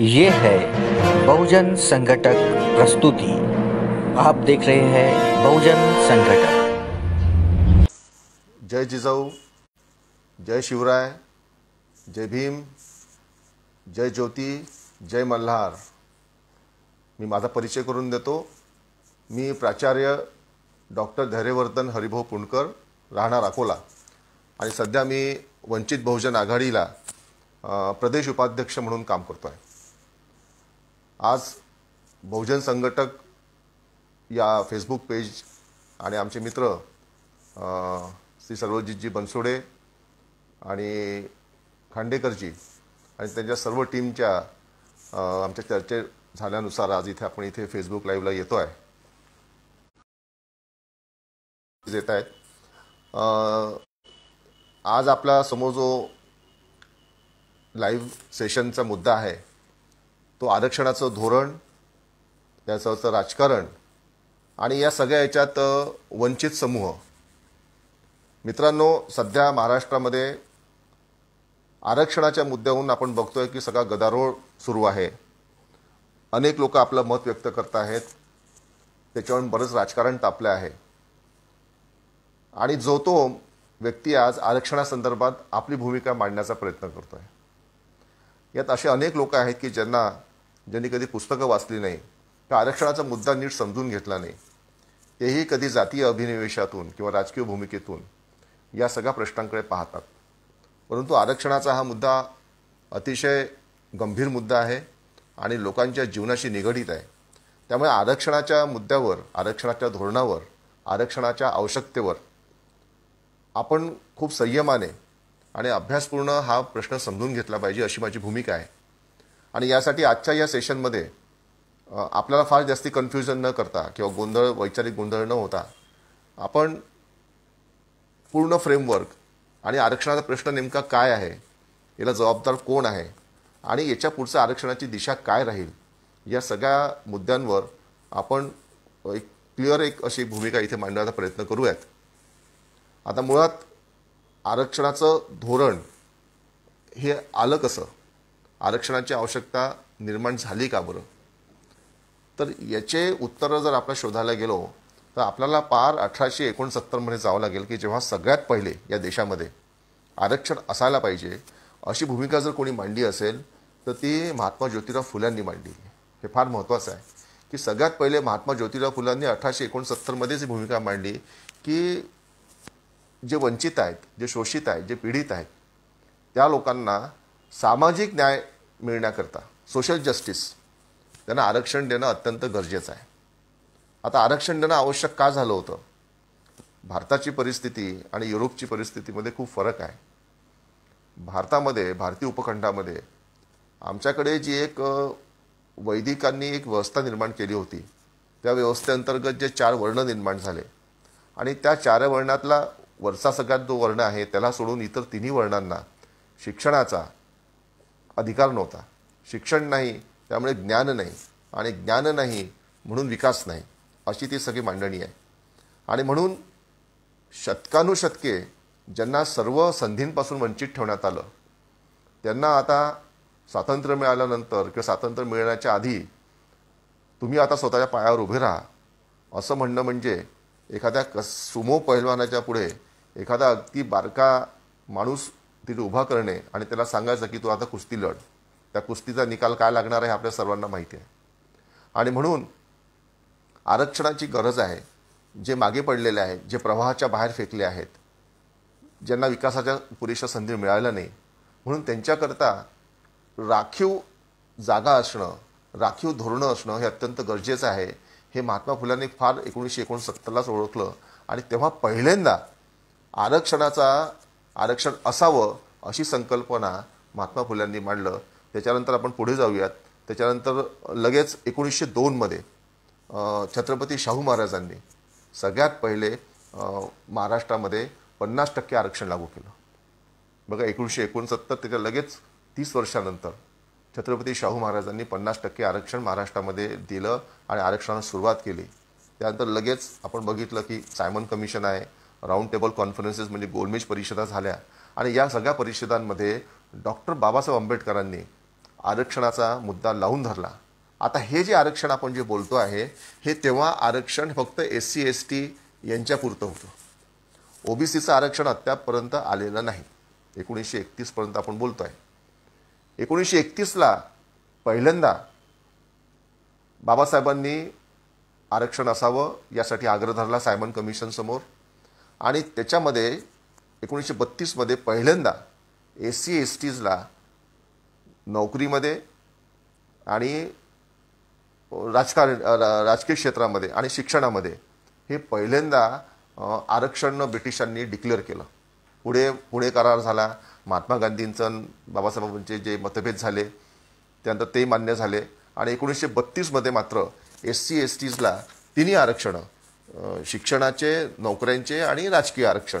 ये है बहुजन संगठक प्रस्तुति आप देख रहे हैं बहुजन संगठक जय जिजाऊ जय शिवराय जय भीम जय ज्योती जय मल्हार मी माझा परिचय करून देतो मी प्राचार्य डॉक्टर धैर्यवर्धन हरिभाऊ पुणकर राहणार अकोला आणि सध्या मी वंचित बहुजन आघाडीला प्रदेश उपाध्यक्ष म्हणून काम करतो आहे आज बहुजन संघटक या फेसबुक पेज आणि आमचे मित्र श्री सर्वजितजी बनसोडे आणि खांडेकरजी आणि त्यांच्या सर्व टीमच्या आमच्या चर्चे झाल्यानुसार आज इथे आपण इथे फेसबुक लाईव्हला येतो आहे येत आहेत आज आपला समोर जो लाईव्ह सेशनचा मुद्दा आहे तो आरक्षणाचं धोरण त्याचं राजकारण आणि या सगळ्या याच्यात वंचित समूह मित्रांनो सध्या महाराष्ट्रामध्ये आरक्षणाच्या मुद्द्याहून आपण बघतोय की सगळा गदारोळ सुरू आहे अनेक लोक आपलं मत व्यक्त करत आहेत त्याच्यावरून बरंच राजकारण तापलं आहे आणि जो तो व्यक्ती आज आरक्षणासंदर्भात आपली भूमिका मांडण्याचा प्रयत्न करतो आहे यात असे अनेक लोक आहेत की ज्यांना ज्यांनी कधी पुस्तकं वाचली नाही तर आरक्षणाचा मुद्दा नीट समजून घेतला नाही तेही कधी जातीय अभिनिवेशातून किंवा राजकीय भूमिकेतून या सगळ्या प्रश्नांकडे पाहतात परंतु आरक्षणाचा हा मुद्दा अतिशय गंभीर मुद्दा आहे आणि लोकांच्या जीवनाशी निगडित आहे त्यामुळे आरक्षणाच्या मुद्द्यावर आरक्षणाच्या धोरणावर आरक्षणाच्या आवश्यकतेवर आपण खूप संयमाने आणि अभ्यासपूर्ण हा प्रश्न समजून घेतला पाहिजे अशी माझी भूमिका आहे आणि यासाठी आजच्या या सेशनमध्ये आपल्याला फार जास्ती कन्फ्युजन न करता किंवा गोंधळ वैचारिक गोंधळ न होता आपण पूर्ण फ्रेमवर्क आणि आरक्षणाचा प्रश्न नेमका काय आहे याला जबाबदार कोण आहे आणि याच्या पुढचं आरक्षणाची दिशा काय राहील या सगळ्या मुद्द्यांवर आपण एक क्लिअर एक अशी भूमिका इथे मांडण्याचा प्रयत्न करूयात आता मुळात आरक्षणाचं धोरण हे आलं कसं आरक्षणाची आवश्यकता निर्माण झाली का बरं तर याचे उत्तरं जर आपण शोधायला गेलो तर आपल्याला पार अठराशे एकोणसत्तरमध्ये जावं लागेल की जेव्हा सगळ्यात पहिले या देशामध्ये आरक्षण असायला पाहिजे अशी भूमिका जर कोणी मांडली असेल तर ती महात्मा ज्योतिराव फुल्यांनी मांडली हे फार महत्त्वाचं आहे की सगळ्यात पहिले महात्मा ज्योतिराव फुलांनी अठराशे एकोणसत्तरमध्येच भूमिका मांडली की जे वंचित आहेत जे शोषित आहेत जे पीडित आहेत त्या लोकांना सामाजिक न्याय मिळण्याकरता सोशल जस्टिस त्यांना आरक्षण देणं अत्यंत गरजेचं आहे आता आरक्षण देणं आवश्यक का झालं होतं भारताची परिस्थिती आणि युरोपची परिस्थितीमध्ये खूप फरक आहे भारतामध्ये भारतीय उपखंडामध्ये आमच्याकडे जी एक वैदिकांनी एक व्यवस्था निर्माण केली होती त्या व्यवस्थेअंतर्गत जे चार वर्ण निर्माण झाले आणि त्या चार वर्णातला वरचा सगळ्यात जो वर्ण आहे त्याला सोडून इतर तिन्ही वर्णांना शिक्षणाचा अधिकार नव्हता शिक्षण नाही त्यामुळे ज्ञान नाही आणि ज्ञान नाही म्हणून विकास नाही अशी ती सगळी मांडणी आहे आणि म्हणून शतकानुशतके ज्यांना सर्व संधींपासून वंचित ठेवण्यात आलं त्यांना आता स्वातंत्र्य मिळाल्यानंतर किंवा स्वातंत्र्य मिळण्याच्या आधी तुम्ही आता स्वतःच्या पायावर उभे राहा असं म्हणणं म्हणजे एखाद्या कस सुमो पहिलवानाच्या पुढे एखादा अगदी बारका माणूस तिथे उभा करणे आणि त्याला सांगायचं की तू आता कुस्ती लढ त्या कुस्तीचा निकाल काय लागणार आहे आपल्या सर्वांना माहिती आहे आणि म्हणून आरक्षणाची गरज आहे जे मागे पडलेले आहेत जे प्रवाहाच्या बाहेर फेकले आहेत ज्यांना विकासाच्या पुरेशा संधी मिळाल्या नाही म्हणून त्यांच्याकरता राखीव जागा असणं राखीव धोरणं असणं हे अत्यंत गरजेचं आहे हे महात्मा फुलांनी फार एकोणीसशे एकोणसत्तरलाच ओळखलं आणि तेव्हा पहिल्यांदा आरक्षणाचा आरक्षण असावं अशी संकल्पना महात्मा फुल्यांनी मांडलं त्याच्यानंतर आपण पुढे जाऊयात त्याच्यानंतर लगेच एकोणीसशे दोनमध्ये छत्रपती शाहू महाराजांनी सगळ्यात पहिले महाराष्ट्रामध्ये पन्नास टक्के आरक्षण लागू केलं बघा एकोणीसशे एकोणसत्तर त्याच्या लगेच तीस वर्षानंतर छत्रपती शाहू महाराजांनी पन्नास टक्के आरक्षण महाराष्ट्रामध्ये दिलं आणि आरक्षणाला सुरुवात केली त्यानंतर लगेच आपण बघितलं की सायमन कमिशन आहे राऊंड टेबल कॉन्फरन्सेस म्हणजे गोलमेज परिषदा झाल्या आणि या सगळ्या परिषदांमध्ये डॉक्टर बाबासाहेब आंबेडकरांनी आरक्षणाचा मुद्दा लावून धरला आता हे जे आरक्षण आपण जे बोलतो आहे हे तेव्हा आरक्षण फक्त एस सी एस टी यांच्यापुरतं होतं ओबीसीचं आरक्षण अद्यापपर्यंत आलेलं नाही एकोणीसशे एकतीसपर्यंत आपण बोलतो आहे एकोणीसशे एकतीसला पहिल्यांदा बाबासाहेबांनी आरक्षण असावं यासाठी आग्रह धरला सायमन कमिशनसमोर आणि त्याच्यामध्ये एकोणीसशे बत्तीसमध्ये पहिल्यांदा एस सी एस टीजला नोकरीमध्ये आणि राजकारण राजकीय क्षेत्रामध्ये आणि शिक्षणामध्ये हे पहिल्यांदा आरक्षण ब्रिटिशांनी डिक्लेअर केलं पुढे पुणे करार झाला महात्मा गांधींचं बाबासाहेबांचे जे मतभेद झाले त्यानंतर ते मान्य झाले आणि एकोणीसशे बत्तीसमध्ये मात्र एस सी एस टीजला तिन्ही आरक्षणं शिक्षणाचे नोकऱ्यांचे आणि राजकीय आरक्षण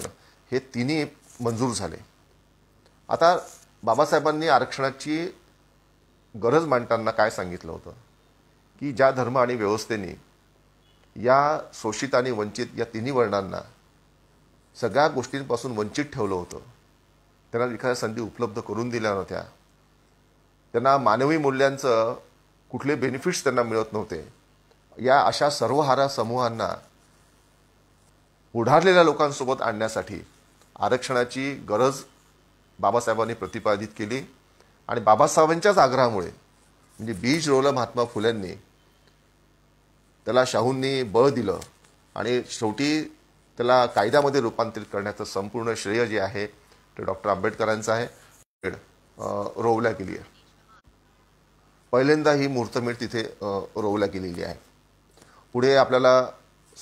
हे तिन्ही मंजूर झाले आता बाबासाहेबांनी आरक्षणाची गरज मांडताना काय सांगितलं होतं की ज्या धर्म आणि व्यवस्थेने या शोषित आणि वंचित या तिन्ही वर्णांना सगळ्या गोष्टींपासून वंचित ठेवलं होतं त्यांना एखाद्या संधी उपलब्ध करून दिल्या नव्हत्या त्यांना मानवी मूल्यांचं कुठले बेनिफिट्स त्यांना मिळत नव्हते या अशा सर्वहारा समूहांना पुढारलेल्या लोकांसोबत आणण्यासाठी आरक्षणाची गरज बाबासाहेबांनी प्रतिपादित केली आणि बाबासाहेबांच्याच आग्रहामुळे म्हणजे बीज रोवलं महात्मा फुल्यांनी त्याला शाहूंनी बळ दिलं आणि शेवटी त्याला कायद्यामध्ये रूपांतरित करण्याचं संपूर्ण श्रेय जे आहे ते डॉक्टर आंबेडकरांचं आहे रोवल्या गेली आहे पहिल्यांदा ही मुहूर्तमेळ तिथे रोवल्या गेलेली आहे पुढे आपल्याला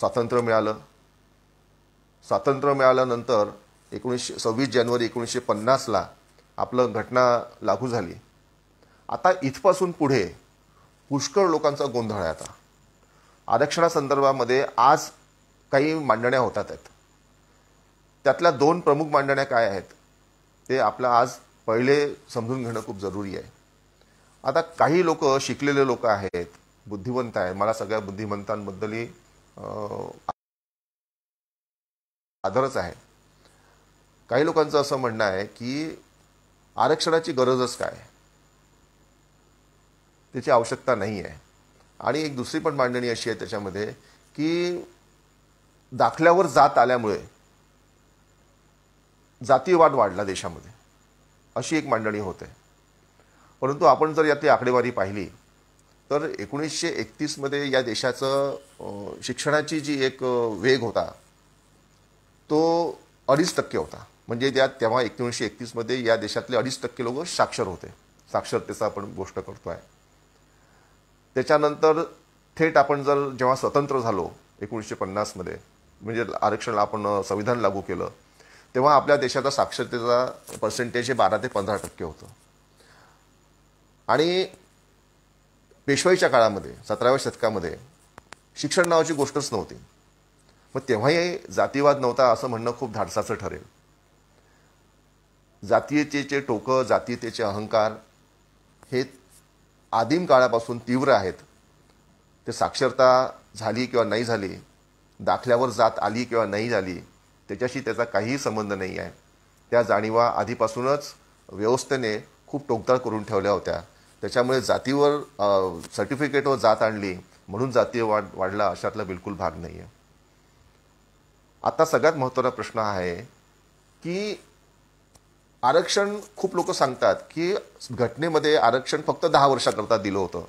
स्वातंत्र्य मिळालं स्वातंत्र्य मिळाल्यानंतर एकोणीसशे सव्वीस जानेवारी एकोणीसशे पन्नासला आपलं घटना लागू झाली आता इथपासून पुढे पुष्कळ लोकांचा गोंधळ आहे आता आरक्षणासंदर्भामध्ये आज काही मांडण्या होतात आहेत त्यातल्या दोन प्रमुख मांडण्या काय आहेत ते आपलं आज पहिले समजून घेणं खूप जरुरी आहे आता काही लोक शिकलेले लोक आहेत बुद्धिवंत आहे मला सगळ्या बुद्धिमंतांबद्दलही आधारच आहे काही लोकांचं असं म्हणणं आहे की आरक्षणाची गरजच काय त्याची आवश्यकता नाही आहे आणि एक दुसरी पण मांडणी अशी आहे त्याच्यामध्ये की दाखल्यावर जात आल्यामुळे जातीयवाद वाढला देशामध्ये अशी एक मांडणी होते परंतु आपण जर ती आकडेवारी पाहिली तर एकोणीसशे एकतीसमध्ये या देशाचं शिक्षणाची जी एक वेग होता तो अडीच टक्के होता म्हणजे त्या तेव्हा एकोणीसशे एकतीसमध्ये या देशातले अडीच टक्के लोक साक्षर होते साक्षरतेचा आपण गोष्ट करतो आहे त्याच्यानंतर थेट आपण जर जेव्हा स्वतंत्र झालो एकोणीसशे पन्नासमध्ये म्हणजे आरक्षण आपण संविधान लागू केलं तेव्हा आपल्या देशाचा साक्षरतेचा पर्सेंटेज हे बारा ते पंधरा टक्के होतं आणि पेशवाईच्या काळामध्ये सतराव्या शतकामध्ये शिक्षण नावाची गोष्टच नव्हती मग तेव्हाही जातीवाद नव्हता असं म्हणणं खूप धाडसाचं ठरेल जातीयतेचे टोकं जातीयतेचे अहंकार हे आदिम काळापासून तीव्र आहेत ते साक्षरता झाली किंवा नाही झाली दाखल्यावर जात आली किंवा नाही झाली त्याच्याशी त्याचा काहीही संबंध नाही आहे त्या जाणीवा आधीपासूनच व्यवस्थेने खूप टोकदाळ करून ठेवल्या होत्या त्याच्यामुळे जातीवर सर्टिफिकेटवर जात आणली म्हणून जातीय वाढ वाढला अशातला बिलकुल भाग नाही आहे आता सगळ्यात महत्त्वाचा प्रश्न आहे की आरक्षण खूप लोक सांगतात की घटनेमध्ये आरक्षण फक्त दहा वर्षाकरता दिलं होतं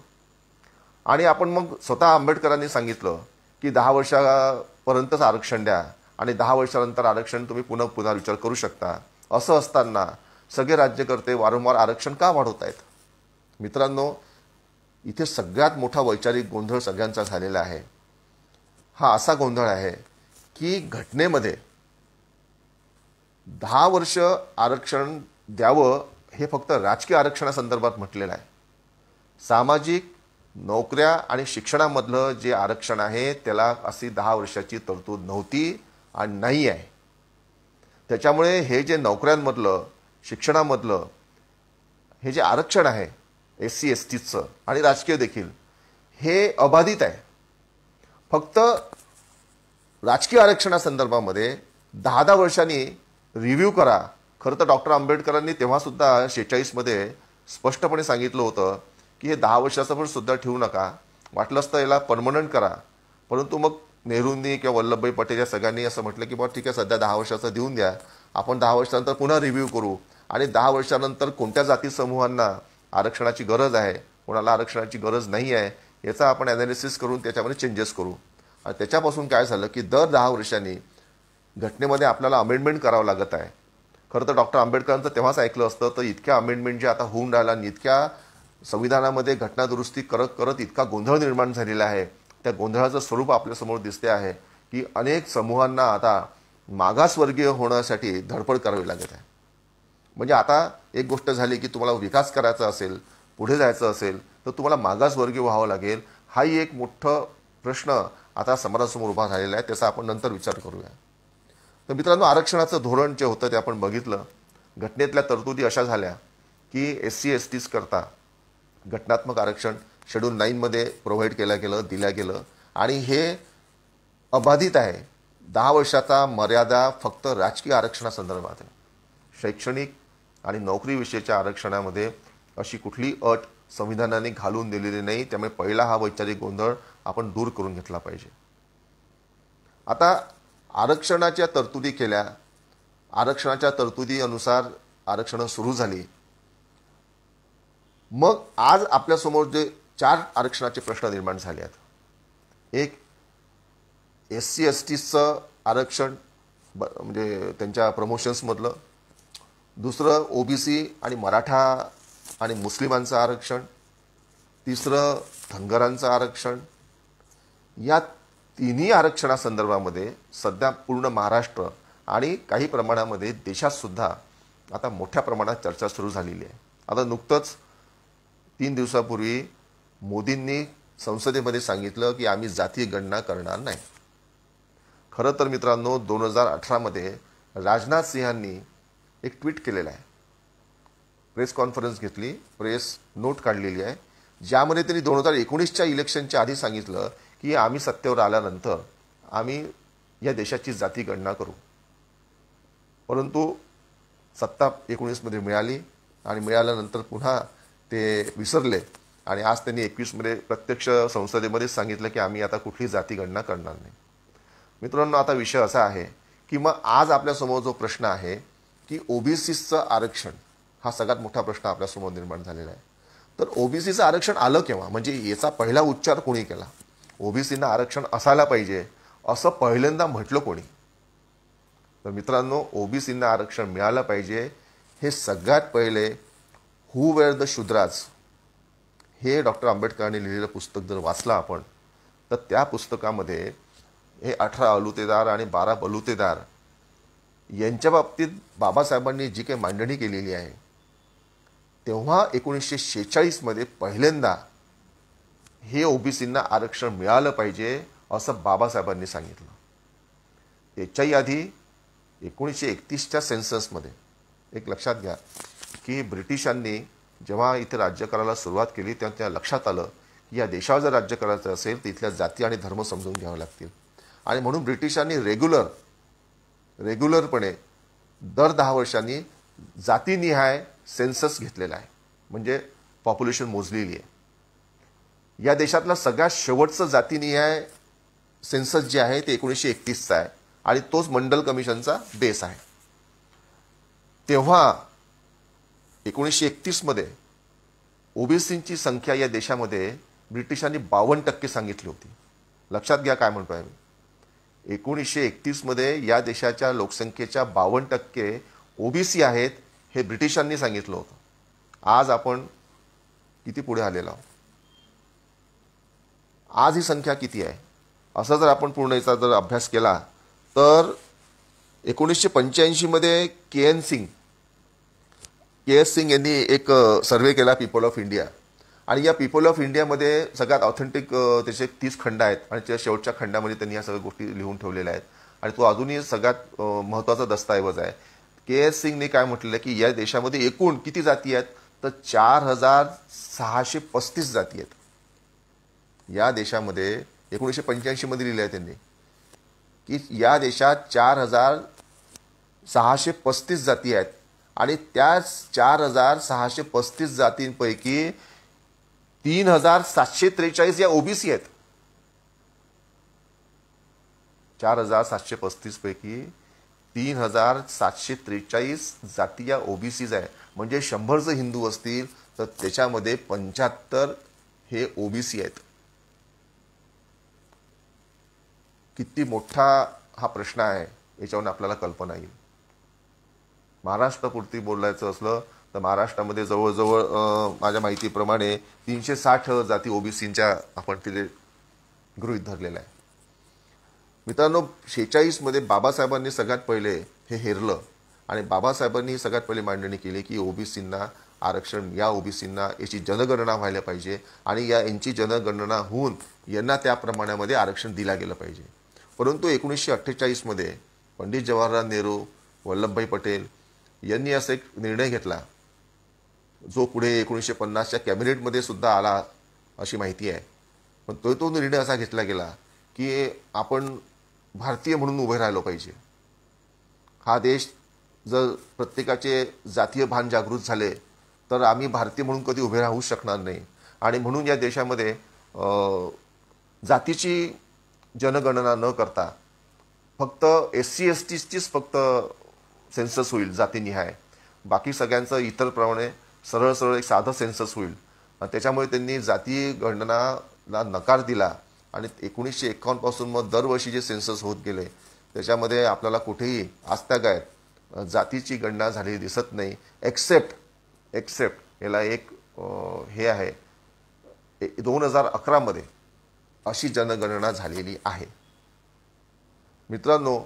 आणि आपण मग स्वतः आंबेडकरांनी सांगितलं की दहा वर्षापर्यंतच आरक्षण द्या आणि दहा वर्षानंतर आरक्षण तुम्ही पुन्हा पुन्हा विचार करू शकता असं असताना सगळे राज्यकर्ते वारंवार आरक्षण का वाढवत आहेत मित्रांनो इथे सगळ्यात मोठा वैचारिक गोंधळ सगळ्यांचा झालेला आहे हा असा गोंधळ आहे की घटनेमध्ये दहा वर्ष आरक्षण द्यावं हे फक्त राजकीय आरक्षणासंदर्भात म्हटलेलं आहे सामाजिक नोकऱ्या आणि शिक्षणामधलं जे आरक्षण आहे त्याला अशी दहा वर्षाची तरतूद नव्हती आणि नाही आहे त्याच्यामुळे हे जे नोकऱ्यांमधलं शिक्षणामधलं हे जे आरक्षण आहे एस सी एस टीचं आणि राजकीय देखील हे अबाधित आहे फक्त राजकीय आरक्षणासंदर्भामध्ये दहा दहा वर्षांनी रिव्ह्यू करा खरं तर डॉक्टर आंबेडकरांनी तेव्हासुद्धा शेहेचाळीसमध्ये स्पष्टपणे सांगितलं होतं की हे दहा वर्षाचं पण सुद्धा ठेवू नका वाटलंच तर याला परमनंट करा परंतु मग नेहरूंनी किंवा वल्लभभाई पटेल या सगळ्यांनी असं म्हटलं की बाबा ठीक आहे सध्या दहा वर्षाचं देऊन द्या आपण दहा वर्षानंतर पुन्हा रिव्ह्यू करू आणि दहा वर्षानंतर कोणत्या जाती समूहांना आरक्षणाची गरज आहे कोणाला आरक्षणाची गरज नाही आहे याचा आपण ॲनालिसिस करून त्याच्यामध्ये चेंजेस करू त्याच्यापासून काय झालं की दर दहा वर्षांनी घटनेमध्ये आपल्याला अमेंडमेंट करावं लागत आहे खरं तर डॉक्टर आंबेडकरांचं तेव्हाच ऐकलं असतं तर इतक्या अमेंडमेंट जे आता होऊन राहिला आणि इतक्या संविधानामध्ये घटनादुरुस्ती करत करत इतका गोंधळ निर्माण झालेला आहे त्या गोंधळाचं स्वरूप आपल्यासमोर दिसते आहे की अनेक समूहांना आता मागासवर्गीय होण्यासाठी धडपड करावी लागत आहे म्हणजे आता एक गोष्ट झाली की तुम्हाला विकास करायचा असेल पुढे जायचं असेल तर तुम्हाला मागासवर्गीय व्हावं लागेल हाही एक मोठं प्रश्न आता समाजासमोर उभा झालेला आहे त्याचा आपण नंतर विचार करूया तर मित्रांनो आरक्षणाचं धोरण जे होतं ते आपण बघितलं घटनेतल्या तरतुदी अशा झाल्या की एस सी एस टीज करता घटनात्मक आरक्षण शेड्यूल नाईनमध्ये प्रोव्हाइड केलं गेलं दिलं गेलं आणि हे अबाधित आहे दहा वर्षाचा मर्यादा फक्त राजकीय आरक्षणासंदर्भात आहे शैक्षणिक आणि नोकरीविषयीच्या आरक्षणामध्ये अशी कुठली अट संविधानाने घालून दिलेली नाही त्यामुळे पहिला हा वैचारिक गोंधळ आपण दूर करून घेतला पाहिजे आता आरक्षणाच्या तरतुदी केल्या आरक्षणाच्या तरतुदीनुसार आरक्षणं सुरू झाली मग आज आपल्यासमोर जे चार आरक्षणाचे प्रश्न निर्माण झाले आहेत एक एस सी एस टीचं आरक्षण म्हणजे त्यांच्या प्रमोशन्समधलं दुसरं ओ बी सी आणि मराठा आणि मुस्लिमांचं आरक्षण तिसरं धनगरांचं आरक्षण या तिन्ही आरक्षणासंदर्भामध्ये सध्या पूर्ण महाराष्ट्र आणि काही प्रमाणामध्ये देशातसुद्धा आता मोठ्या प्रमाणात चर्चा सुरू झालेली आहे आता नुकतंच तीन दिवसापूर्वी मोदींनी संसदेमध्ये सांगितलं की आम्ही जातीय गणना करणार नाही खरं तर मित्रांनो दोन हजार अठरामध्ये राजनाथ सिंहांनी एक ट्विट केलेलं आहे प्रेस कॉन्फरन्स घेतली प्रेस नोट काढलेली आहे ज्यामध्ये त्यांनी दोन हजार एकोणीसच्या इलेक्शनच्या आधी सांगितलं की आम्ही सत्तेवर आल्यानंतर आम्ही या देशाची जाती गणना करू परंतु सत्ता एकोणीसमध्ये मिळाली आणि मिळाल्यानंतर पुन्हा ते विसरले आणि आज त्यांनी एकवीसमध्ये प्रत्यक्ष संसदेमध्येच सांगितलं की आम्ही आता कुठली जाती गणना करणार नाही मित्रांनो आता विषय असा आहे की मग आज आपल्यासमोर जो प्रश्न आहे की ओबीसीचं आरक्षण हा सगळ्यात मोठा प्रश्न आपल्यासमोर निर्माण झालेला आहे तर ओबीसीचं आरक्षण आलं केव्हा म्हणजे याचा पहिला उच्चार कोणी केला ओबीसींना आरक्षण असायला पाहिजे असं पहिल्यांदा म्हटलं कोणी तर मित्रांनो ओबीसींना आरक्षण मिळालं पाहिजे हे सगळ्यात पहिले हू वेअर द शुद्राज हे डॉक्टर आंबेडकरांनी लिहिलेलं पुस्तक जर वाचलं आपण तर त्या पुस्तकामध्ये हे अठरा अलुतेदार आणि बारा बलुतेदार यांच्या बाबतीत बाबासाहेबांनी जी काही मांडणी केलेली आहे तेव्हा एकोणीसशे शेहेचाळीसमध्ये पहिल्यांदा हे ओबीसींना आरक्षण मिळालं पाहिजे असं बाबासाहेबांनी सांगितलं याच्याही आधी एकोणीसशे एकतीसच्या सेन्ससमध्ये एक लक्षात घ्या की ब्रिटिशांनी जेव्हा इथे राज्य करायला सुरुवात केली तेव्हा त्या लक्षात आलं की या देशावर जर राज्य करायचं असेल तर इथल्या जाती आणि धर्म समजून घ्यावं लागतील आणि म्हणून ब्रिटिशांनी रेग्युलर रेग्युलरपणे दर दहा वर्षांनी जातीनिहाय सेन्सस घेतलेला आहे म्हणजे पॉप्युलेशन मोजलेली आहे या देशातला सगळ्यात शेवटचं जातीनिहाय सेन्सस जे आहे ते एकोणीसशे एकतीसचा आहे आणि तोच मंडल कमिशनचा बेस आहे तेव्हा एकोणीसशे एकतीसमध्ये ओबीसींची संख्या या देशामध्ये ब्रिटिशांनी बावन्न टक्के सांगितली होती लक्षात घ्या काय म्हणतो मी एकोणीसशे एकतीसमध्ये या देशाच्या लोकसंख्येच्या बावन्न टक्के ओबीसी आहेत हे ब्रिटिशांनी सांगितलं होतं आज आपण किती पुढे आलेलो आहोत आज ही संख्या किती आहे असा जर आपण पूर्ण याचा जर अभ्यास केला तर एकोणीसशे पंच्याऐंशीमध्ये K N Singh K S Singh यांनी एक सर्वे केला पीपल ऑफ इंडिया आणि या पीपल ऑफ इंडियामध्ये सगळ्यात ऑथेंटिक त्याचे तीस खंड आहेत आणि त्या शेवटच्या खंडामध्ये त्यांनी या सगळ्या गोष्टी लिहून ठेवलेल्या आहेत आणि तो अजूनही सगळ्यात महत्त्वाचा दस्तऐवज आहे के एस सिंगने काय म्हटलेलं की या देशामध्ये एकूण किती जाती आहेत तर चार हजार सहाशे पस्तीस जाती आहेत या देशामध्ये एकोणीसशे पंच्याऐंशीमध्ये लिहिलं आहे त्यांनी की या देशात चार हजार सहाशे पस्तीस जाती आहेत आणि त्या चार हजार सहाशे पस्तीस जातींपैकी तीन हजार सातशे त्रेचाळीस या ओबीसी आहेत चार हजार सातशे पस्तीस पैकी तीन हजार सातशे त्रेचाळीस जाती या ओबीसीज आहे म्हणजे शंभर जर हिंदू असतील तर त्याच्यामध्ये पंच्याहत्तर हे ओबीसी आहेत किती मोठा हा प्रश्न आहे याच्यावर आपल्याला कल्पना येईल महाराष्ट्रापुरती बोलायचं असलं तर महाराष्ट्रामध्ये जवळजवळ माझ्या माहितीप्रमाणे तीनशे साठ जाती ओबीसींच्या आपण तिथे गृहित धरलेलं आहे मित्रांनो शेचाळीसमध्ये बाबासाहेबांनी सगळ्यात पहिले हे हेरलं आणि बाबासाहेबांनी सगळ्यात पहिले मांडणी केली की ओबीसींना आरक्षण या ओबीसींना याची जनगणना व्हायला पाहिजे आणि या यांची जनगणना होऊन यांना त्या प्रमाणामध्ये आरक्षण दिला गेलं पाहिजे परंतु एकोणीसशे अठ्ठेचाळीसमध्ये पंडित जवाहरलाल नेहरू वल्लभभाई पटेल यांनी असा एक निर्णय घेतला जो पुढे एकोणीसशे पन्नासच्या कॅबिनेटमध्ये सुद्धा आला अशी माहिती आहे पण तो तो निर्णय असा घेतला गेला की आपण भारतीय म्हणून उभे राहिलो पाहिजे हा देश जर प्रत्येकाचे जातीय भान जागृत झाले तर आम्ही भारतीय म्हणून कधी उभे राहू शकणार नाही आणि म्हणून या देशामध्ये जातीची जनगणना न करता फक्त एस सी एस टीचीच फक्त सेन्सस होईल जातीनिहाय बाकी सगळ्यांचं इतरप्रमाणे सरळ सरळ एक साधं सेन्सस होईल त्याच्यामुळे त्यांनी जाती गणनाला नकार दिला आणि एकोणीसशे एकावन्नपासून मग दरवर्षी जे सेन्सस होत गेले त्याच्यामध्ये आपल्याला कुठेही गायत जातीची गणना झालेली दिसत नाही एक्सेप्ट एक्सेप्ट याला एक हे आहे दोन हजार अकरामध्ये अशी जनगणना झालेली आहे मित्रांनो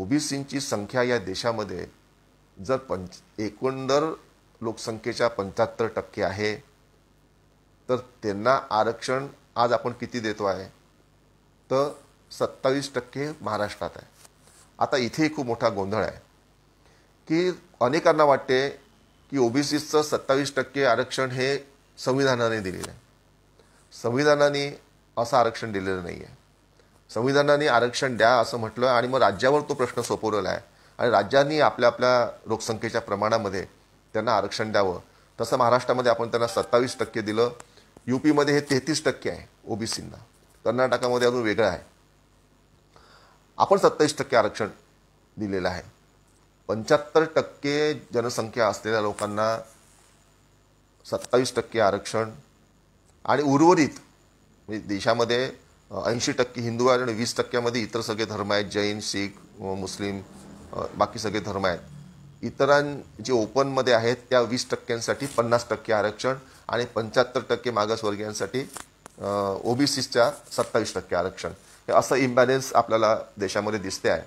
ओबीसींची संख्या या देशामध्ये जर पंच एकंदर लोकसंख्येच्या पंच्याहत्तर टक्के आहे तर त्यांना आरक्षण आज आपण किती देतो आहे तर सत्तावीस टक्के महाराष्ट्रात आहे आता इथेही खूप मोठा गोंधळ आहे की अनेकांना वाटते की ओबीसीचं सत्तावीस टक्के आरक्षण हे संविधानाने दिलेलं आहे संविधानाने असं आरक्षण दिलेलं नाही आहे संविधानाने आरक्षण द्या असं म्हटलं आणि मग राज्यावर तो प्रश्न सोपवलेला आहे आणि राज्यांनी आपल्या आपल्या लोकसंख्येच्या प्रमाणामध्ये त्यांना आरक्षण द्यावं तसं महाराष्ट्रामध्ये आपण त्यांना सत्तावीस टक्के दिलं यू पीमध्ये हे तेहतीस टक्के आहे ओबीसींना कर्नाटकामध्ये अजून वेगळं आहे आपण सत्तावीस टक्के आरक्षण दिलेलं आहे पंच्याहत्तर टक्के जनसंख्या असलेल्या लोकांना सत्तावीस टक्के आरक्षण आणि उर्वरित देशामध्ये ऐंशी टक्के हिंदू आहेत आणि वीस टक्क्यामध्ये इतर सगळे धर्म आहेत जैन शीख मुस्लिम बाकी सगळे धर्म आहेत इतरां जे ओपनमध्ये आहेत त्या वीस टक्क्यांसाठी पन्नास टक्के आरक्षण आणि पंच्याहत्तर टक्के मागासवर्गीयांसाठी ओबीसीच्या सत्तावीस टक्के आरक्षण हे असं इम्बॅलेन्स आपल्याला देशामध्ये दिसते आहे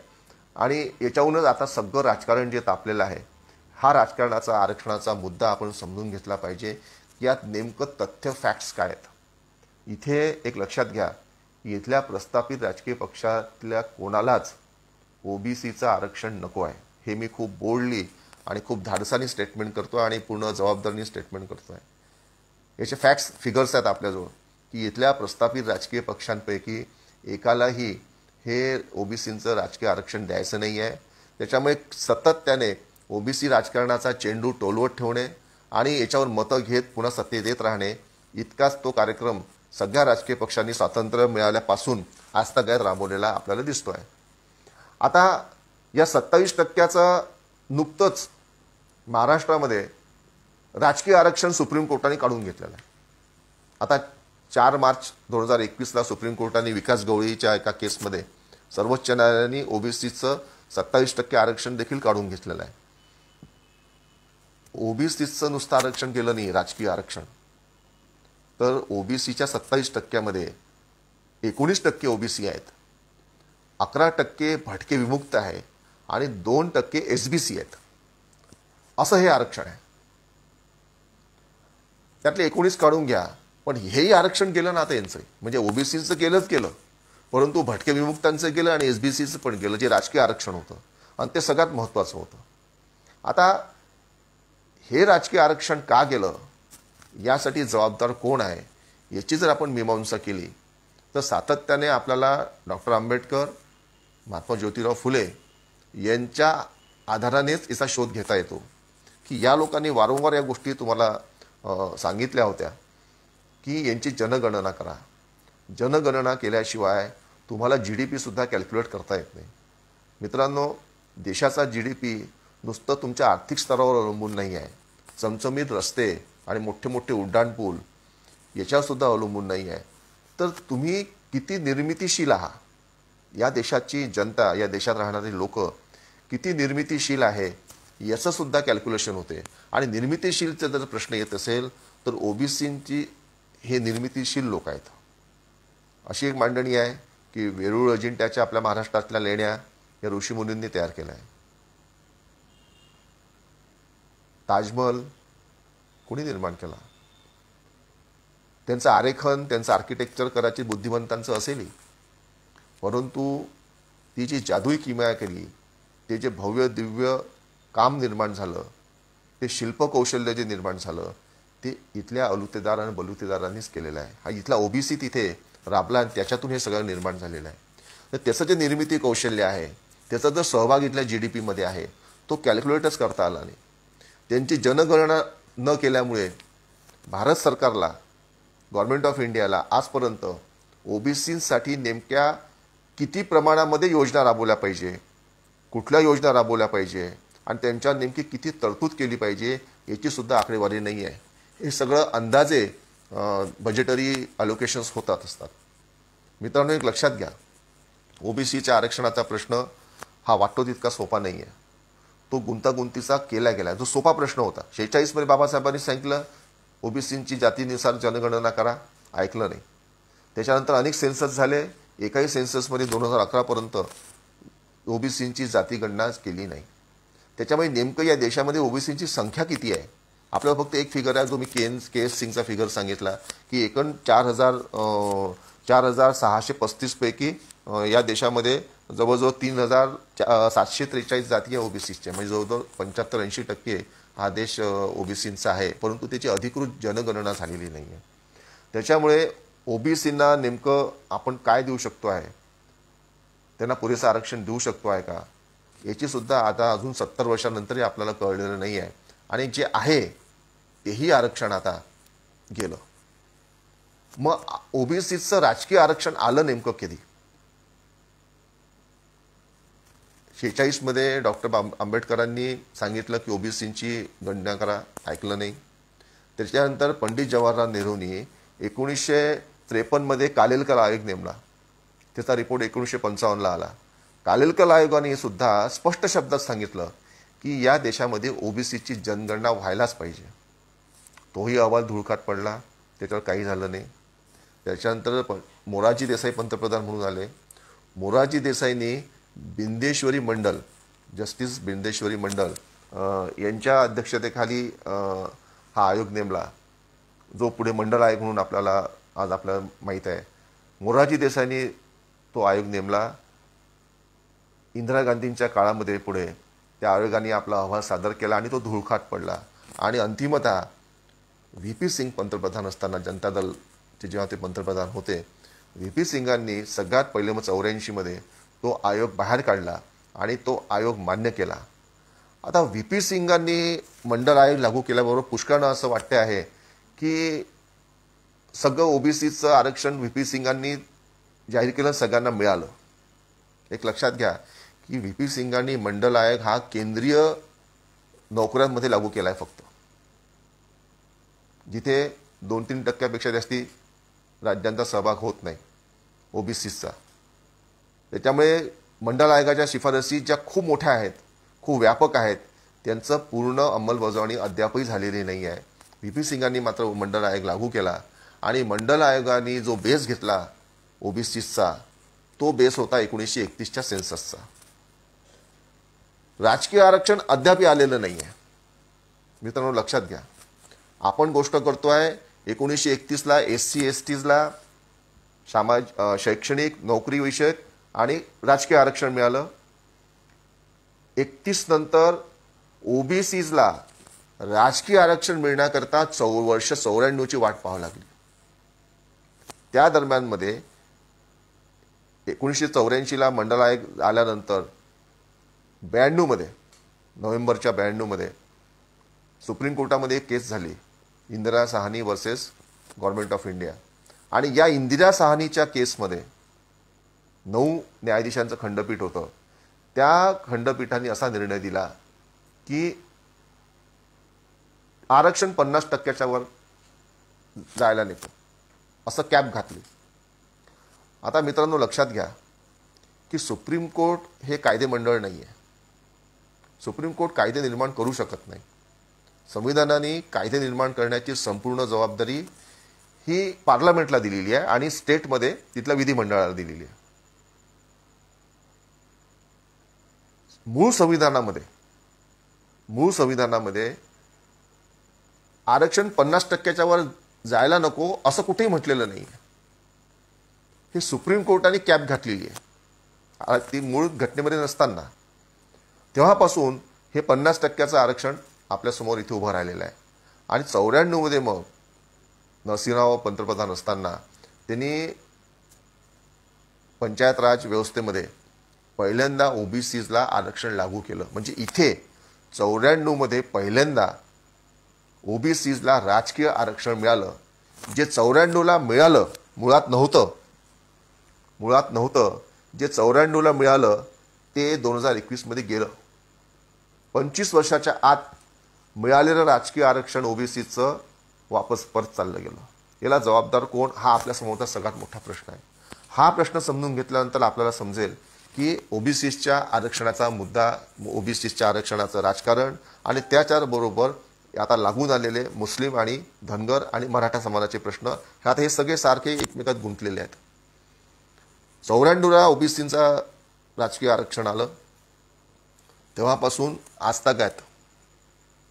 आणि याच्याहूनच आता सगळं राजकारण जे तापलेलं आहे हा राजकारणाचा आरक्षणाचा मुद्दा आपण समजून घेतला पाहिजे यात नेमकं तथ्य फॅक्ट्स काय आहेत इथे एक लक्षात घ्या की इथल्या प्रस्थापित राजकीय पक्षातल्या कोणालाच ओबीसीचं आरक्षण नको आहे हे मी खूप बोल्डली आणि खूप धाडसानी स्टेटमेंट करतो आणि पूर्ण जबाबदारीने स्टेटमेंट करतो आहे याचे फॅक्ट्स फिगर्स आहेत आपल्याजवळ की इथल्या प्रस्थापित राजकीय पक्षांपैकी एकालाही हे ओबीसींचं राजकीय आरक्षण द्यायचं नाही आहे त्याच्यामुळे सतत त्याने ओबीसी राजकारणाचा चेंडू टोलवत ठेवणे आणि याच्यावर मतं घेत पुन्हा सत्तेत देत राहणे इतकाच तो कार्यक्रम सगळ्या राजकीय पक्षांनी स्वातंत्र्य मिळाल्यापासून गैर राबवलेला आपल्याला दिसतो आहे आता या सत्तावीस टक्क्याचं नुकतंच महाराष्ट्रामध्ये राजकीय आरक्षण सुप्रीम कोर्टाने काढून घेतलेलं आहे आता चार मार्च दोन हजार एकवीसला सुप्रीम कोर्टाने विकास गवळीच्या एका केसमध्ये सर्वोच्च न्यायालयाने ओबीसीचं सत्तावीस टक्के आरक्षण देखील काढून घेतलेलं आहे ओबीसीचं नुसतं आरक्षण केलं नाही राजकीय आरक्षण तर ओबीसीच्या सत्तावीस टक्क्यामध्ये एकोणीस टक्के ओबीसी आहेत अकरा टक्के भटके विमुक्त आहे आणि दोन टक्के एस बी सी आहेत असं हे आरक्षण आहे त्यातले एकोणीस काढून घ्या पण हेही आरक्षण केलं ना आता यांचं म्हणजे ओबीसीचं केलंच केलं परंतु भटके विमुक्तांचं केलं आणि एस बी पण केलं जे राजकीय आरक्षण होतं आणि ते सगळ्यात महत्त्वाचं होतं आता हे राजकीय आरक्षण का केलं यासाठी जबाबदार कोण आहे याची जर आपण मीमांसा केली तर सातत्याने आपल्याला डॉक्टर आंबेडकर महात्मा ज्योतिराव फुले यांच्या आधारानेच याचा शोध घेता येतो की या लोकांनी वारंवार या गोष्टी तुम्हाला सांगितल्या होत्या की यांची जनगणना करा जनगणना केल्याशिवाय तुम्हाला जी डी पीसुद्धा कॅल्क्युलेट करता येत नाही मित्रांनो देशाचा जी डी पी नुसतं तुमच्या आर्थिक स्तरावर अवलंबून नाही आहे चमचमीत रस्ते आणि मोठे मोठे उड्डाणपूल याच्यावरसुद्धा अवलंबून नाही आहे तर तुम्ही किती निर्मितीशील आहात या देशाची जनता या देशात राहणारी लोक किती निर्मितीशील आहे याचंसुद्धा कॅल्क्युलेशन होते आणि निर्मितीशीलचा जर प्रश्न येत असेल तर ओबीसींची हे निर्मितीशील लोक आहेत अशी एक मांडणी आहे की वेरूळ अजिंठ्याच्या आपल्या महाराष्ट्रातल्या लेण्या या ऋषीमुनींनी तयार केल्या आहे ताजमहल कोणी निर्माण केला त्यांचं आरेखन त्यांचं आर्किटेक्चर करायची बुद्धिमंतांचं असेलही परंतु ती जी जादुई किमया केली ते जे भव्य दिव्य काम निर्माण झालं ते शिल्पकौशल्य जे निर्माण झालं ते इथल्या अलुतेदार आणि बलुतेदारांनीच केलेलं आहे हा इथला ओबीसी तिथे राबला आणि त्याच्यातून हे सगळं निर्माण झालेलं आहे तर त्याचं जे निर्मिती कौशल्य आहे त्याचा जर सहभाग इथल्या जी डी पीमध्ये आहे तो कॅल्क्युलेटच करता आला नाही त्यांची जनगणना न केल्यामुळे भारत सरकारला गव्हर्मेंट ऑफ इंडियाला आजपर्यंत ओबीसीसाठी नेमक्या किती प्रमाणामध्ये योजना राबवल्या पाहिजे कुठल्या योजना राबवल्या पाहिजे आणि त्यांच्या नेमकी किती तरतूद केली पाहिजे याचीसुद्धा आकडेवारी नाही आहे हे सगळं अंदाजे बजेटरी अलोकेशन्स होतात असतात मित्रांनो एक लक्षात घ्या ओबीसीच्या आरक्षणाचा प्रश्न हा वाटतो तितका सोपा नाही आहे तो गुंतागुंतीचा केला गेला जो सोपा प्रश्न होता मध्ये बाबासाहेबांनी सांगितलं ओबीसींची जातीनुसार जनगणना करा ऐकलं नाही त्याच्यानंतर अनेक सेन्सस झाले एकाही सेन्ससमध्ये दोन हजार अकरापर्यंत ओबीसींची जातीगणना केली नाही त्याच्यामुळे नेमकं या देशामध्ये ओबीसींची संख्या किती आहे आपल्याला फक्त एक फिगर आहे जो मी के एन के एस सिंगचा फिगर सांगितला की एकण चार हजार चार हजार सहाशे पस्तीसपैकी या देशामध्ये जवळजवळ तीन हजार सातशे त्रेचाळीस जाती आहे ओबीसीच्या म्हणजे जवळजवळ पंच्याहत्तर ऐंशी टक्के हा देश ओबीसींचा आहे परंतु त्याची अधिकृत जनगणना झालेली नाही आहे त्याच्यामुळे ओबीसींना नेमकं आपण काय देऊ शकतो आहे त्यांना पुरेसं आरक्षण देऊ शकतो आहे का याची सुद्धा आता अजून सत्तर वर्षानंतरही आपल्याला कळलेलं नाही आहे आणि जे आहे तेही आरक्षण आता गेलं मग ओबीसीचं राजकीय आरक्षण आलं नेमकं कधी शेहेचाळीसमध्ये डॉक्टर आंबेडकरांनी सांगितलं की ओबीसींची गणना करा ऐकलं नाही त्याच्यानंतर पंडित जवाहरलाल नेहरूंनी एकोणीसशे त्रेपन्नमध्ये कालेलकल आयोग नेमला त्याचा रिपोर्ट एकोणीसशे पंचावन्नला आला कालेलकर आयोगाने सुद्धा स्पष्ट शब्दात सांगितलं की या देशामध्ये ओबीसीची जनगणना व्हायलाच पाहिजे तोही अहवाल धुळखात पडला त्याच्यावर काही झालं नाही त्याच्यानंतर प मोराजी देसाई पंतप्रधान म्हणून आले मोराजी देसाईंनी बिंदेश्वरी मंडल जस्टिस बिंदेश्वरी मंडल यांच्या अध्यक्षतेखाली हा आयोग नेमला जो पुढे मंडल आयोग म्हणून आपल्याला आज आपल्याला माहीत आहे मोरारजी देसाईंनी तो आयोग नेमला इंदिरा गांधींच्या काळामध्ये पुढे त्या आयोगाने आपला अहवाल सादर केला आणि तो धुळखाट पडला आणि अंतिमतः व्ही पी सिंग पंतप्रधान असताना जनता दलचे जेव्हा ते पंतप्रधान होते व्ही पी सिंगांनी सगळ्यात पहिले मग चौऱ्याऐंशीमध्ये तो आयोग बाहेर काढला आणि तो आयोग मान्य केला आता व्ही पी सिंगांनी मंडल आयोग लागू केल्याबरोबर पुष्कळ असं वाटते आहे की सगळं ओबीसीचं आरक्षण व्ही पी सिंगांनी जाहीर केलं सगळ्यांना मिळालं एक लक्षात घ्या की व्ही पी सिंगांनी मंडल आयोग हा केंद्रीय नोकऱ्यांमध्ये लागू केला आहे फक्त जिथे दोन तीन टक्क्यापेक्षा जास्ती राज्यांचा सहभाग होत नाही ओबीसीचा त्याच्यामुळे मंडल आयोगाच्या शिफारसी ज्या खूप मोठ्या आहेत खूप व्यापक आहेत त्यांचं पूर्ण अंमलबजावणी अद्यापही झालेली नाही आहे व्ही पी सिंगांनी मात्र मंडल आयोग लागू केला आणि मंडल आयोगाने जो बेस घेतला ओबीसीचा तो बेस होता एकोणीसशे एकतीसच्या सेन्ससचा राजकीय आरक्षण अद्यापही आलेलं नाही आहे मित्रांनो लक्षात घ्या आपण गोष्ट करतो आहे एकोणीसशे एकतीसला एस सी एस टीजला सामाज शैक्षणिक नोकरीविषयक आणि राजकीय आरक्षण मिळालं एकतीस नंतर ओबीसीजला राजकीय आरक्षण मिळण्याकरता चौ वर्ष चौऱ्याण्णवची वाट पाहावी लागली त्या दरम्यानमध्ये एकोणीसशे चौऱ्याऐंशीला मंडल आयोग आल्यानंतर ब्याण्णवमध्ये नोव्हेंबरच्या ब्याण्णवमध्ये सुप्रीम कोर्टामध्ये एक केस झाली Indira Sawhney versus government of India आणि या इंदिरा साहनीच्या केसमध्ये नऊ न्यायाधीशांचं खंडपीठ होतं त्या खंडपीठाने असा निर्णय दिला की आरक्षण पन्नास टक्क्याच्या वर जायला नको असं कॅप घातली आता मित्रांनो लक्षात घ्या की सुप्रीम कोर्ट हे कायदे मंडळ नाही आहे सुप्रीम कोर्ट कायदे निर्माण करू शकत नाही संविधानाने कायदे निर्माण करण्याची संपूर्ण जबाबदारी ही पार्लमेंटला दिलेली आहे आणि स्टेटमध्ये तिथल्या विधिमंडळाला दिलेली आहे मूळ संविधानामध्ये मूळ संविधानामध्ये आरक्षण पन्नास टक्क्याच्या वर जायला नको असं कुठेही म्हटलेलं नाही हे सुप्रीम कोर्टाने कॅप घातलेली आहे ती मूळ घटनेमध्ये नसताना तेव्हापासून हे पन्नास टक्क्याचं आरक्षण आपल्यासमोर इथे उभं राहिलेलं आहे आणि चौऱ्याण्णवमध्ये मग नरसिंहराव पंतप्रधान असताना त्यांनी पंचायत राज व्यवस्थेमध्ये पहिल्यांदा ओबीसीजला आरक्षण लागू केलं म्हणजे इथे चौऱ्याण्णवमध्ये पहिल्यांदा ओबीसीजला राजकीय आरक्षण मिळालं जे चौऱ्याण्णवला मिळालं मुळात नव्हतं मुळात नव्हतं जे चौऱ्याण्णवला मिळालं ते दोन हजार एकवीसमध्ये गेलं पंचवीस वर्षाच्या आत मिळालेलं राजकीय आरक्षण ओबीसीचं वापस परत चाललं गेलं याला जबाबदार कोण हा आपल्यासमोरचा सगळ्यात मोठा प्रश्न आहे हा प्रश्न समजून घेतल्यानंतर आपल्याला समजेल की ओबीसीच्या आरक्षणाचा मुद्दा ओबीसीच्या आरक्षणाचं राजकारण आणि त्याच्याबरोबर आता लागून आलेले मुस्लिम आणि धनगर आणि मराठा समाजाचे प्रश्न हे आता हे सगळे सारखे एकमेकात गुंतलेले आहेत चौऱ्याण्णवला ओबीसींचा राजकीय आरक्षण आलं तेव्हापासून आज आहेत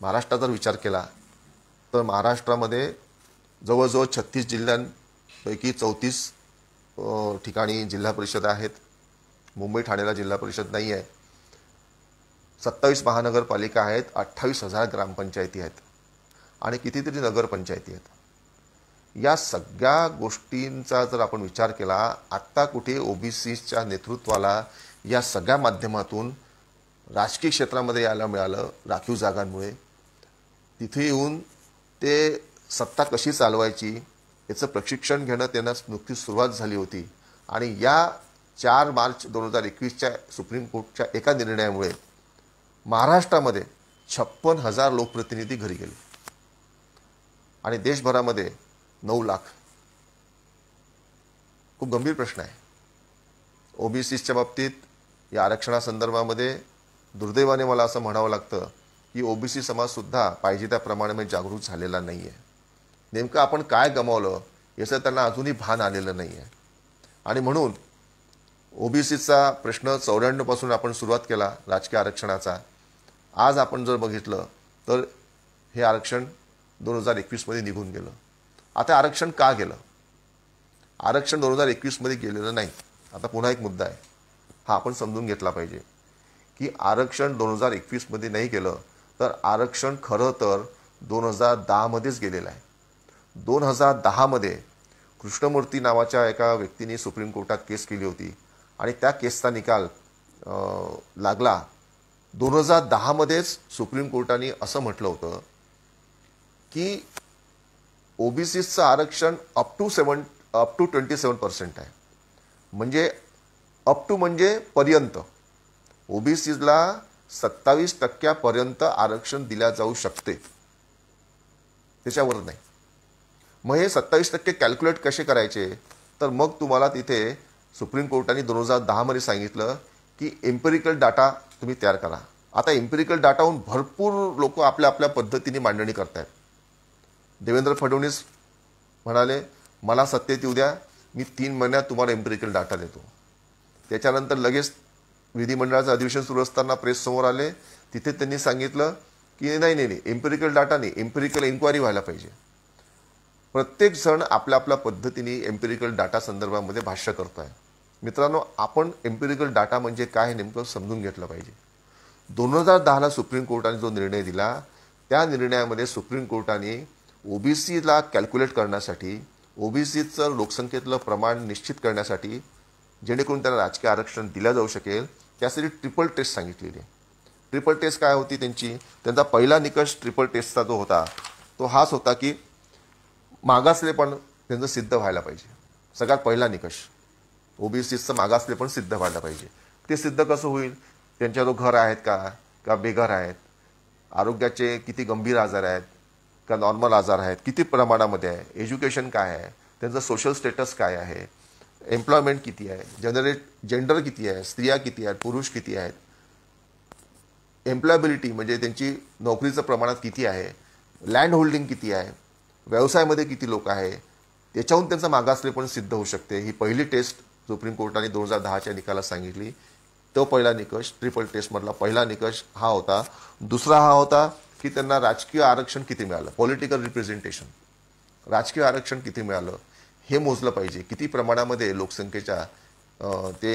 महाराष्ट्राचा विचार केला तर महाराष्ट्रामध्ये जवळजवळ छत्तीस जिल्ह्यांपैकी चौतीस ठिकाणी जिल्हा परिषद आहेत मुंबई ठाण्याला जिल्हा परिषद नाही आहे सत्तावीस महानगरपालिका आहेत अठ्ठावीस हजार ग्रामपंचायती आहेत आणि कितीतरी नगरपंचायती आहेत या सगळ्या गोष्टींचा जर आपण विचार केला आत्ता कुठे ओबीसीच्या नेतृत्वाला या सगळ्या माध्यमातून राजकीय क्षेत्रामध्ये यायला मिळालं राखीव जागांमुळे तिथे येऊन ते सत्ता कशी चालवायची याचं प्रशिक्षण घेणं त्यांना नुकतीच सुरुवात झाली होती आणि या चार मार्च दोन हजार एकवीसच्या सुप्रीम कोर्टच्या एका निर्णयामुळे महाराष्ट्रामध्ये छप्पन हजार लोकप्रतिनिधी घरी गेले आणि देशभरामध्ये नऊ लाख खूप गंभीर प्रश्न आहे ओबीसीच्या बाबतीत या आरक्षणासंदर्भामध्ये दुर्दैवाने मला असं म्हणावं लागतं की ओबीसी समाजसुद्धा पाहिजे त्याप्रमाणे जागरूक झालेला नाही आहे नेमकं आपण काय गमावलं याचं त्यांना अजूनही भान आलेलं नाही आहे आणि म्हणून ओबीसीचा प्रश्न चौऱ्याण्णवपासून आपण सुरुवात केला राजकीय आरक्षणाचा आज आपण जर बघितलं तर हे आरक्षण दोन हजार एकवीसमध्ये निघून गेलं आता आरक्षण का गेलं आरक्षण दोन हजार एकवीसमध्ये गेलेलं नाही आता पुन्हा एक मुद्दा आहे हा आपण समजून घेतला पाहिजे की आरक्षण दोन हजार एकवीसमध्ये नाही गेलं तर आरक्षण खरं तर दोन हजार दहामध्येच गेलेलं आहे दोन हजार दहामध्ये कृष्णमूर्ती नावाच्या एका व्यक्तीने सुप्रीम कोर्टात केस केली होती आणि त्या केसचा निकाल लागला दोन हजार दहामध्येच सुप्रीम कोर्टाने असं म्हटलं होतं की ओबीसीचं आरक्षण up to seven up to twenty seven percent आहे म्हणजे अप टू म्हणजे पर्यंत ओबीसीला सत्तावीस टक्क्यापर्यंत आरक्षण दिल्या जाऊ शकते त्याच्यावर नाही मग हे सत्तावीस टक्के कॅल्क्युलेट कसे करायचे तर मग तुम्हाला तिथे सुप्रीम कोर्टाने दोन हजार दहामध्ये सांगितलं की एम्पेरिकल डाटा तुम्ही तयार करा आता एम्पेरिकल डाटाहून भरपूर लोक आपल्या आपल्या पद्धतीने मांडणी करत आहेत देवेंद्र फडणवीस म्हणाले मला सत्तेत येऊ द्या मी तीन महिन्यात तुम्हाला एम्पेरिकल डाटा देतो त्याच्यानंतर लगेच विधिमंडळाचं अधिवेशन सुरू असताना प्रेस समोर आले तिथे त्यांनी सांगितलं की नाही नाही नाही एम्पेरिकल डाटा नाही एम्पेरिकल इन्क्वायरी व्हायला पाहिजे प्रत्येकजण आपल्या आपल्या पद्धतीने एम्पेरिकल डाटा संदर्भामध्ये भाष्य करतो आहे मित्रांनो आपण एम्पिरिकल डाटा म्हणजे काय नेमकं समजून घेतलं पाहिजे दोन हजार दहाला सुप्रीम कोर्टाने जो निर्णय दिला त्या निर्णयामध्ये सुप्रीम कोर्टाने ओबीसीला कॅल्क्युलेट करण्यासाठी ओबीसीचं लोकसंख्येतलं प्रमाण निश्चित करण्यासाठी जेणेकरून त्यांना राजकीय आरक्षण दिलं जाऊ शकेल त्यासाठी ट्रिपल टेस्ट सांगितलेली आहे ट्रिपल टेस्ट काय होती त्यांची त्यांचा पहिला निकष ट्रिपल टेस्टचा जो होता तो हाच होता की मागासले पण त्यांचं सिद्ध व्हायला पाहिजे सगळ्यात पहिला निकष ओबीसीचं मागासले पण सिद्ध व्हायला पाहिजे ते सिद्ध कसं होईल त्यांच्या जो घर आहेत का का बेघर आहेत आरोग्याचे किती गंभीर आजार आहेत का नॉर्मल आजार आहेत किती प्रमाणामध्ये आहे एज्युकेशन काय आहे त्यांचं सोशल स्टेटस काय आहे एम्प्लॉयमेंट किती आहे जनरेट जेंडर किती आहे स्त्रिया किती आहेत पुरुष किती आहेत एम्प्लॉयबिलिटी म्हणजे त्यांची नोकरीचं प्रमाणात किती आहे लँड होल्डिंग किती आहे व्यवसायामध्ये किती लोक आहे त्याच्याहून त्यांचं मागासले पण सिद्ध होऊ शकते ही पहिली टेस्ट सुप्रीम कोर्टाने दोन हजार दहाच्या निकालात सांगितली तो पहिला निकष ट्रिपल टेस्टमधला पहिला निकष हा होता दुसरा हा होता की त्यांना राजकीय आरक्षण किती मिळालं पॉलिटिकल रिप्रेझेंटेशन राजकीय आरक्षण किती मिळालं हे मोजलं पाहिजे किती प्रमाणामध्ये लोकसंख्येच्या ते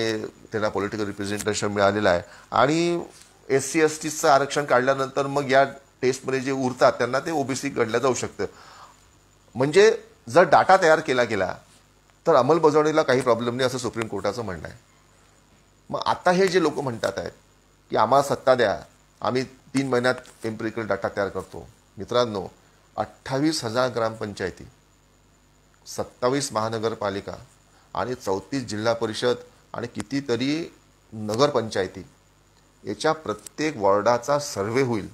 त्यांना पॉलिटिकल रिप्रेझेंटेशन मिळालेलं आहे आणि एस सी एस टीचं आरक्षण काढल्यानंतर मग या टेस्टमध्ये जे उरतात त्यांना ते ओबीसी घडलं जाऊ शकतं म्हणजे जर डाटा तयार केला गेला तर अंमलबजावणीला काही प्रॉब्लेम नाही असं सुप्रीम कोर्टाचं म्हणणं आहे मग आता हे जे लोक म्हणतात आहेत की आम्हाला सत्ता द्या आम्ही तीन महिन्यात एम्पिरिकल डाटा तयार करतो मित्रांनो अठ्ठावीस हजार ग्रामपंचायती सत्तावीस महानगरपालिका आणि चौतीस जिल्हा परिषद आणि कितीतरी नगरपंचायती याच्या प्रत्येक वॉर्डाचा सर्वे होईल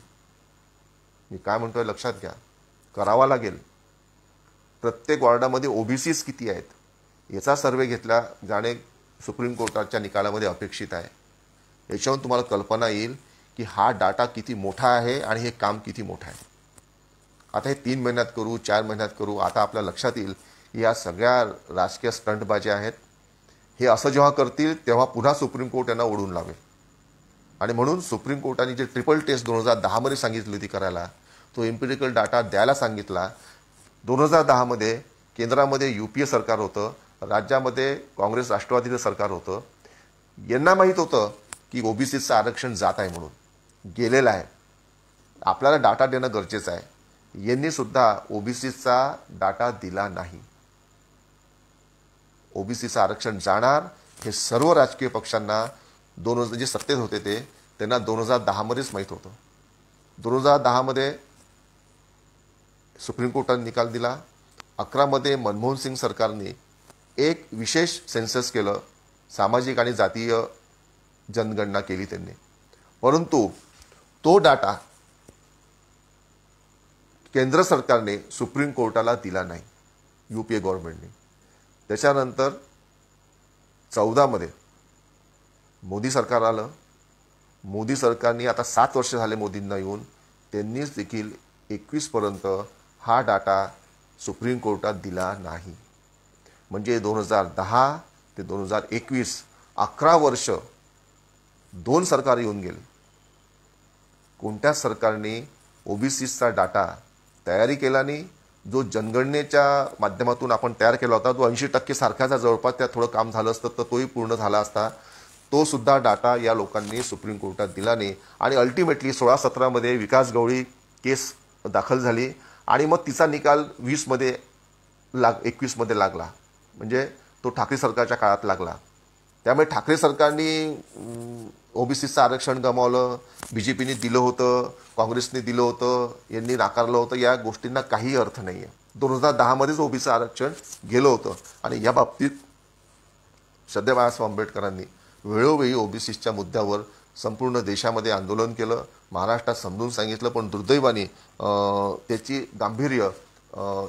मी काय म्हणतोय लक्षात घ्या करावा लागेल प्रत्येक वॉर्डामध्ये ओबीसीज किती आहेत याचा सर्वे घेतला जाणे सुप्रीम कोर्टाच्या निकालामध्ये अपेक्षित आहे याच्यावरून तुम्हाला कल्पना येईल की हा डाटा किती मोठा आहे आणि हे काम किती मोठं आहे आता हे तीन महिन्यात करू चार महिन्यात करू आता आपल्या लक्षात येईल या सगळ्या राजकीय स्टंटबाज्या आहेत हे असं जेव्हा करतील तेव्हा पुन्हा सुप्रीम कोर्ट यांना ओढून लावेल आणि म्हणून सुप्रीम कोर्टाने जे ट्रिपल टेस्ट दोन हजार दहामध्ये सांगितली होती करायला तो एम्पिरिकल डाटा द्यायला सांगितला दोन हजार दहामध्ये केंद्रामध्ये यू पी ए सरकार होतं राज्यामध्ये काँग्रेस राष्ट्रवादीचं सरकार होतं यांना माहीत होतं की ओबीसीचं आरक्षण जात आहे म्हणून गेलेलं आहे आपल्याला डाटा देणं गरजेचं आहे यांनी सुद्धा ओबीसीचा डाटा दिला नाही ओबीसीचं आरक्षण जाणार हे सर्व राजकीय पक्षांना दोन हजार जे सत्तेत होते ते त्यांना दोन हजार दहामध्येच माहीत होतं दोन हजार दहामध्ये सुप्रीम कोर्टाने निकाल दिला अकरामध्ये मनमोहन सिंग सरकारने एक विशेष सेन्सस केलं सामाजिक आणि जातीय जनगणना केली त्यांनी परंतु तो डाटा केंद्र सरकारने सुप्रीम कोर्टाला दिला नाही यू पी ए गव्हर्नमेंटने त्याच्यानंतर चौदामध्ये मोदी सरकार आलं मोदी सरकारने आता सात वर्ष झाले मोदींना येऊन त्यांनीच देखील एकवीसपर्यंत हा डाटा सुप्रीम कोर्टात दिला नाही म्हणजे दोन हजार दहा ते दोन हजार एकवीस अकरा वर्ष दोन सरकार येऊन गेले कोणत्या सरकारने ओबीसीचा डाटा तयारी केला नाही जो जनगणनेच्या माध्यमातून आपण तयार केला होता तो ऐंशी टक्के सारख्याचा जवळपास त्या थोडं काम झालं असतं तर तोही पूर्ण झाला असता तो सुद्धा डाटा या लोकांनी सुप्रीम कोर्टात दिला नाही आणि अल्टिमेटली सोळा सतरामध्ये विकास गवळी केस दाखल झाली आणि मग तिचा निकाल वीसमध्ये लाग एकवीसमध्ये लागला म्हणजे तो ठाकरे सरकारच्या काळात लागला त्यामुळे ठाकरे सरकारने ओबीसीचं आरक्षण गमावलं बी जे पीने दिलं होतं काँग्रेसने दिलं होतं यांनी नाकारलं होतं या गोष्टींना काही अर्थ नाही आहे दोन हजार दहामध्येच ओबीसी आरक्षण गेलं होतं आणि या बाबतीत सध्या बाळासाहेब आंबेडकरांनी वेळोवेळी ओबीसीच्या मुद्द्यावर संपूर्ण देशामध्ये आंदोलन केलं महाराष्ट्रात समजून सांगितलं पण दुर्दैवाने त्याची गांभीर्य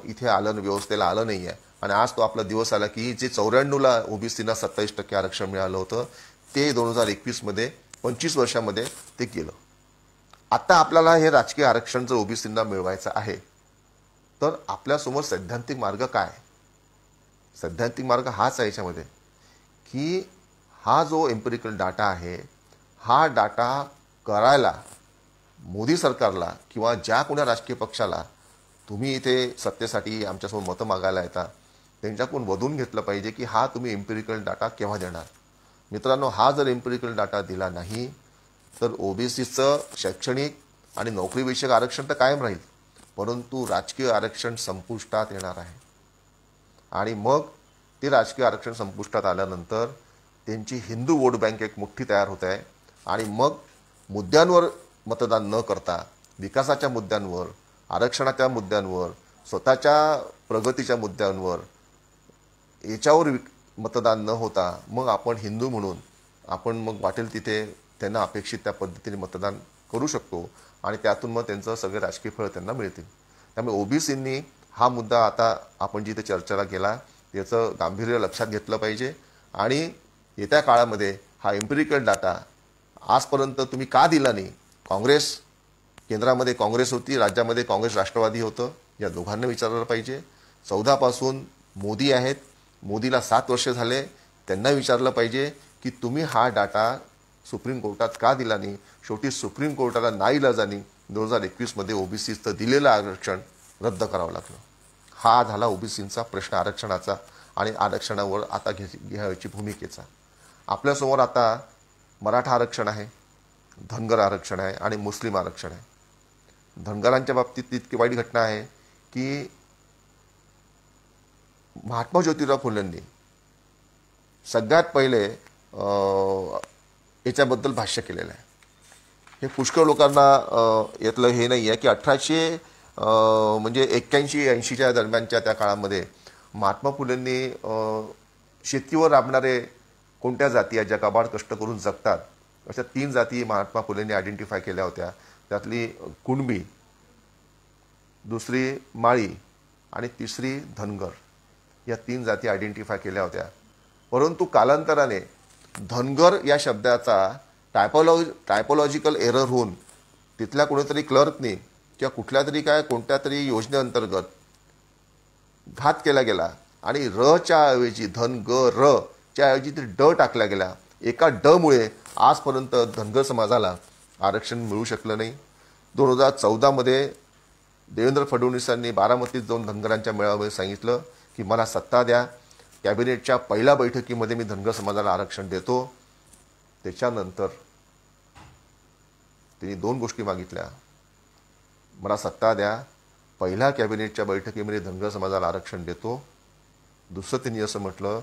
इथे आलं व्यवस्थेला आलं नाही आहे आणि आज तो आपला दिवस आला की जे चौऱ्याण्णवला ओबीसीना सत्तावीस टक्के आरक्षण मिळालं होतं ते दोन हजार एकवीसमध्ये पंचवीस वर्षामध्ये ते केलं आत्ता आपल्याला हे राजकीय आरक्षण जर ओबीसींना मिळवायचं आहे तर आपल्यासमोर सैद्धांतिक मार्ग काय सैद्धांतिक मार्ग हाच आहे याच्यामध्ये की हा जो एम्पेरिकल डाटा आहे हा डाटा करायला मोदी सरकारला किंवा ज्या कोणा राजकीय पक्षाला तुम्ही इथे सत्तेसाठी आमच्यासमोर मतं मागायला येता त्यांच्याकडून वधून घेतलं पाहिजे की हा तुम्ही एम्पिरिकल डाटा केव्हा देणार मित्रांनो हा जर एम्पिरिकल डाटा दिला नाही तर ओबीसीचं शैक्षणिक आणि नोकरीविषयक आरक्षण तर कायम राहील परंतु राजकीय आरक्षण संपुष्टात येणार आहे आणि मग ते राजकीय आरक्षण संपुष्टात आल्यानंतर त्यांची हिंदू वोट बँक एक मुठ्ठी तयार होत आहे आणि मग मुद्द्यांवर मतदान न करता विकासाच्या मुद्द्यांवर आरक्षणाच्या मुद्द्यांवर स्वतःच्या प्रगतीच्या मुद्द्यांवर याच्यावर मतदान न होता मग आपण हिंदू म्हणून आपण मग वाटेल तिथे त्यांना अपेक्षित त्या पद्धतीने मतदान करू शकतो आणि त्यातून मग त्यांचं सगळे राजकीय फळ त्यांना मिळतील त्यामुळे ओबीसींनी हा मुद्दा आता आपण जिथे चर्चेला गेला याचं गांभीर्य लक्षात घेतलं पाहिजे आणि येत्या काळामध्ये हा एम्पिरिकल डाटा आजपर्यंत तुम्ही का दिला नाही काँग्रेस केंद्रामध्ये काँग्रेस होती राज्यामध्ये काँग्रेस राष्ट्रवादी होतं या दोघांना विचारलं पाहिजे चौदापासून मोदी आहेत मोदीला सात वर्ष झाले त्यांना विचारलं पाहिजे की तुम्ही हा डाटा सुप्रीम कोर्टात का दिला नाही शेवटी सुप्रीम कोर्टाला इलाजानी दोन हजार एकवीसमध्ये ओबीसीचं दिलेलं आरक्षण रद्द करावं लागलं हा झाला ओबीसींचा प्रश्न आरक्षणाचा आणि आरक्षणावर आता घे घ्यायची भूमिकेचा आपल्यासमोर आता मराठा आरक्षण आहे धनगर आरक्षण आहे आणि मुस्लिम आरक्षण आहे धनगरांच्या बाबतीत इतकी वाईट घटना आहे की महात्मा ज्योतिराव फुलेंनी सगळ्यात पहिले याच्याबद्दल भाष्य केलेलं आहे हे पुष्कळ लोकांना यातलं हे नाही आहे की अठराशे म्हणजे एक्क्याऐंशी ऐंशीच्या दरम्यानच्या त्या काळामध्ये महात्मा फुलेंनी शेतीवर राबणारे कोणत्या जाती ज्या कबाड कष्ट करून जगतात अशा तीन जाती महात्मा फुलेंनी आयडेंटिफाय केल्या होत्या त्यातली कुणबी दुसरी माळी आणि तिसरी धनगर या तीन जाती आयडेंटिफाय केल्या होत्या परंतु कालांतराने धनगर या शब्दाचा टायपोलॉ टायपोलॉजिकल एरर होऊन तिथल्या कोणीतरी क्लर्कने किंवा कुठल्या तरी काय कोणत्या तरी योजनेअंतर्गत घात केला गेला आणि रच्या ऐवजी ग र च्या ऐवजी ते ड टाकल्या गेला एका डमुळे आजपर्यंत धनगर समाजाला आरक्षण मिळू शकलं नाही दोन हजार चौदामध्ये देवेंद्र फडणवीसांनी बारामतीत जाऊन धनगरांच्या मेळाव्यामध्ये सांगितलं की मला सत्ता द्या कॅबिनेटच्या पहिल्या बैठकीमध्ये मी धनगर समाजाला आरक्षण देतो त्याच्यानंतर त्यांनी दोन गोष्टी मागितल्या मला सत्ता द्या पहिल्या कॅबिनेटच्या बैठकीमध्ये धनगर समाजाला आरक्षण देतो दुसरं त्यांनी असं म्हटलं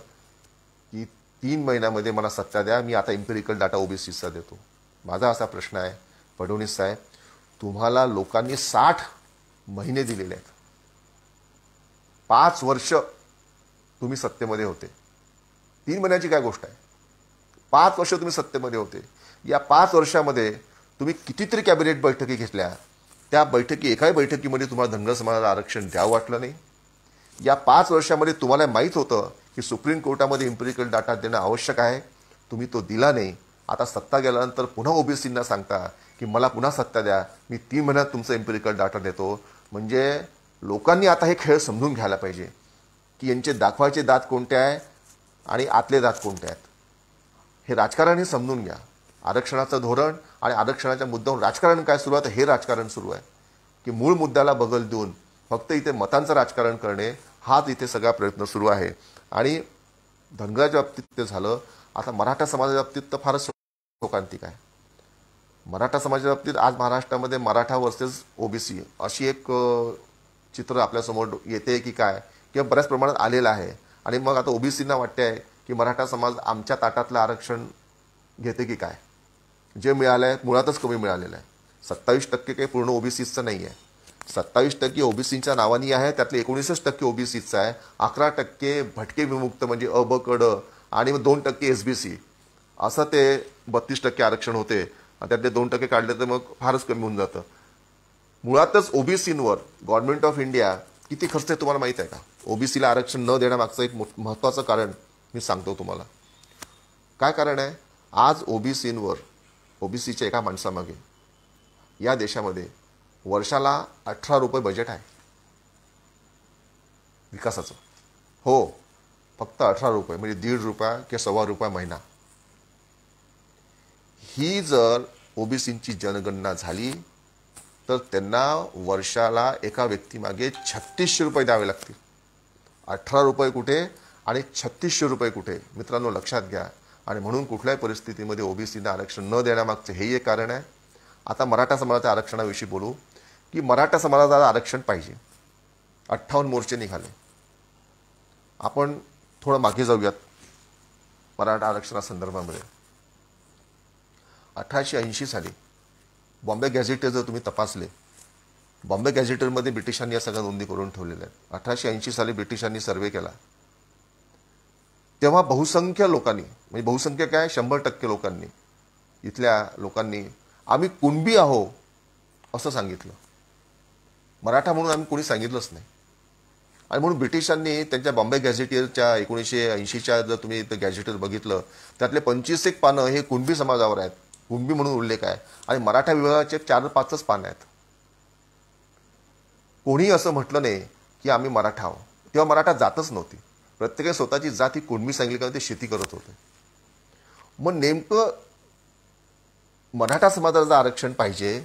की तीन महिन्यामध्ये मला सत्ता द्या मी आता इम्पेरिकल डाटा ओबीसीचा देतो माझा असा प्रश्न आहे फडणवीस साहेब तुम्हाला लोकांनी साठ महिने दिलेले आहेत पाच वर्ष तुम्ही सत्तेमध्ये होते तीन महिन्याची काय गोष्ट आहे पाच वर्ष तुम्ही सत्तेमध्ये होते या पाच वर्षामध्ये तुम्ही कितीतरी कॅबिनेट बैठकी घेतल्या त्या बैठकी एकाही बैठकीमध्ये तुम्हाला धनगर समाजाला आरक्षण द्यावं वाटलं नाही या पाच वर्षामध्ये तुम्हाला माहीत होतं की सुप्रीम कोर्टामध्ये इम्पेरिकल डाटा देणं आवश्यक आहे तुम्ही तो दिला नाही आता सत्ता गेल्यानंतर पुन्हा ओबीसींना सांगता की मला पुन्हा सत्ता द्या मी तीन महिन्यात तुमचं इम्पेरिकल डाटा देतो म्हणजे लोकांनी आता हे खेळ समजून घ्यायला पाहिजे की यांचे दाखवायचे दात कोणते आहे आणि आतले दात कोणते आहेत हे राजकारणी समजून घ्या आरक्षणाचं धोरण आणि आरक्षणाच्या मुद्द्यावर राजकारण काय सुरू आहे तर हे राजकारण सुरू आहे की मूळ मुद्द्याला बगल देऊन फक्त इथे मतांचं राजकारण करणे हाच इथे सगळा प्रयत्न सुरू आहे आणि धनगराच्या बाबतीत ते झालं आता मराठा समाजाच्या बाबतीत तर फारच लोकांतिक आहे मराठा समाजाच्या बाबतीत आज महाराष्ट्रामध्ये मराठा वर्सेस ओबीसी अशी एक चित्र आपल्यासमोर येते की काय किंवा बऱ्याच प्रमाणात आलेलं आहे आणि मग आता ओबीसींना वाटते आहे की मराठा समाज आमच्या ताटातलं आरक्षण घेते की काय जे मिळालं आहे मुळातच कमी मिळालेलं आहे सत्तावीस टक्के काही पूर्ण ओबीसीचं नाही आहे सत्तावीस टक्के ओबीसीच्या नावानी आहे त्यातले एकोणीसच टक्के ओबीसीचं आहे अकरा टक्के भटके विमुक्त म्हणजे अब कड आणि मग दोन टक्के एस बी सी असं ते बत्तीस टक्के आरक्षण होते आणि त्यातले दोन टक्के काढले तर मग फारच कमी होऊन जातं मुळातच ओबीसींवर गव्हर्नमेंट ऑफ इंडिया किती खर्च आहे तुम्हाला माहीत आहे का ओबीसीला आरक्षण न देण्यामागचं एक महत्त्वाचं कारण मी सांगतो तुम्हाला काय कारण आहे आज ओबीसींवर ओबीसीच्या एका माणसामागे या देशामध्ये वर्षाला अठरा रुपये बजेट आहे विकासाचं हो फक्त अठरा रुपये म्हणजे दीड रुपया किंवा सव्वा रुपया महिना ही जर ओबीसींची जनगणना झाली तर त्यांना वर्षाला एका व्यक्तीमागे छत्तीसशे रुपये द्यावे लागतील अठरा रुपये कुठे आणि छत्तीसशे रुपये कुठे मित्रांनो लक्षात घ्या आणि म्हणून कुठल्याही परिस्थितीमध्ये ओबीसींना आरक्षण न देण्यामागचं हेही एक कारण आहे आता मराठा समाजाच्या आरक्षणाविषयी बोलू की मराठा समाजाला आरक्षण पाहिजे अठ्ठावन्न मोर्चे निघाले आपण थोडं मागे जाऊयात मराठा आरक्षणासंदर्भामध्ये अठराशे ऐंशी साली बॉम्बे गॅझेटर जर तुम्ही तपासले बॉम्बे गॅझेटरमध्ये ब्रिटिशांनी या सगळ्या नोंदी करून ठेवलेल्या आहेत अठराशे ऐंशी साली ब्रिटिशांनी सर्वे केला तेव्हा बहुसंख्य लोकांनी म्हणजे बहुसंख्य काय शंभर टक्के लोकांनी इथल्या लोकांनी आम्ही कुणबी आहो असं सांगितलं मराठा म्हणून आम्ही कोणी सांगितलंच नाही आणि म्हणून ब्रिटिशांनी त्यांच्या बॉम्बे गॅझेटियरच्या एकोणीसशे ऐंशीच्या जर तुम्ही गॅझेटर बघितलं त्यातले पंचवीस एक पानं हे कुणबी समाजावर आहेत कुणबी म्हणून उल्लेख आहे आणि मराठा विभागाचे चार पाचच पान आहेत कोणीही असं म्हटलं नाही की आम्ही मराठा आहोत तेव्हा मराठा जातच नव्हती प्रत्येकाने स्वतःची जात ही कुणबी सांगली कारण ते शेती करत होते मग नेमकं मराठा समाजाचं आरक्षण पाहिजे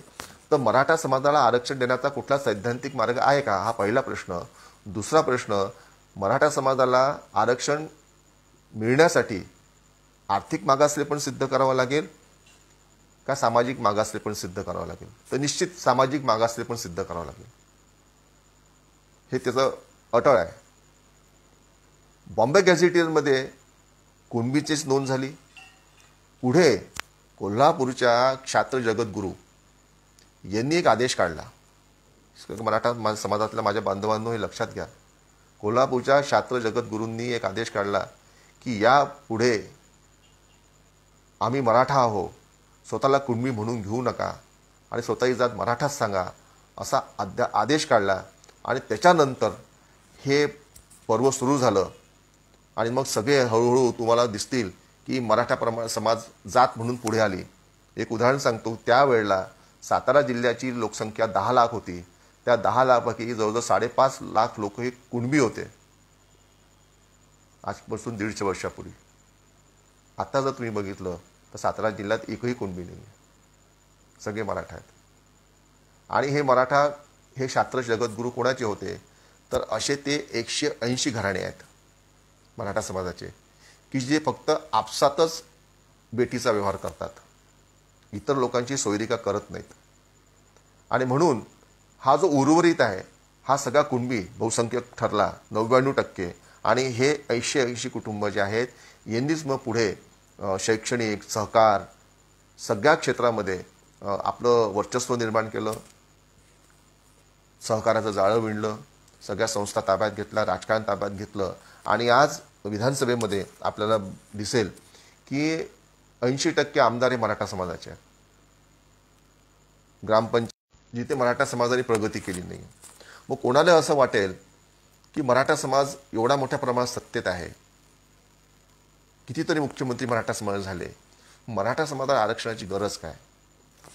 तर मराठा समाजाला आरक्षण देण्याचा कुठला सैद्धांतिक मार्ग आहे का हा पहिला प्रश्न दुसरा प्रश्न मराठा समाजाला आरक्षण मिळण्यासाठी आर्थिक मागासले पण सिद्ध करावं लागेल का सामाजिक मागासले पण सिद्ध करावं लागेल तर निश्चित सामाजिक मागासले पण सिद्ध करावं लागेल हे त्याचं अटळ आहे बॉम्बे गॅझेटियरमध्ये कुणबीचीच नोंद झाली पुढे कोल्हापूरच्या क्षात्र जगद्गुरू यांनी एक आदेश काढला मराठा मा समाजातल्या माझ्या बांधवांनो हे लक्षात घ्या कोल्हापूरच्या शास्त्र जगद्गुरूंनी एक आदेश काढला की या पुढे आम्ही मराठा आहो स्वतःला कुणबी म्हणून घेऊ नका आणि स्वतःही जात मराठाच सांगा असा अद्या आदेश काढला आणि त्याच्यानंतर हे पर्व सुरू झालं आणि मग सगळे हळूहळू तुम्हाला दिसतील की मराठा प्रमा समाज जात म्हणून पुढे आली एक उदाहरण सांगतो त्यावेळेला सातारा जिल्ह्याची लोकसंख्या दहा लाख होती त्या दहा लाखपैकी जवळजवळ साडेपाच लाख लोक हे कुणबी होते आजपासून दीडशे वर्षापूर्वी आता जर तुम्ही बघितलं तर सातारा जिल्ह्यात एकही कुणबी नाही आहे सगळे मराठा आहेत आणि हे मराठा हे शास्त्र जगद्गुरू कोणाचे होते तर असे ते एकशे ऐंशी घराणे आहेत मराठा समाजाचे की जे फक्त आपसातच बेटीचा व्यवहार करतात इतर लोकांची सोयरिका करत नाहीत आणि म्हणून हा जो उर्वरित आहे हा सगळा कुणबी बहुसंख्यक ठरला नव्याण्णव टक्के आणि हे ऐंशी ऐंशी कुटुंब जे आहेत यांनीच मग पुढे शैक्षणिक सहकार सगळ्या क्षेत्रामध्ये आपलं वर्चस्व निर्माण केलं सहकाराचं जाळं विणलं सगळ्या संस्था ताब्यात घेतल्या राजकारण ताब्यात घेतलं आणि आज विधानसभेमध्ये आपल्याला दिसेल की ऐंशी टक्के आमदार हे मराठा समाजाचे आहेत ग्रामपंचायत जिथे मराठा समाजाने प्रगती केली नाही मग कोणाला असं वाटेल की मराठा समाज एवढा मोठ्या प्रमाणात सत्तेत आहे कितीतरी मुख्यमंत्री मराठा समाज झाले मराठा समाजाला आरक्षणाची गरज काय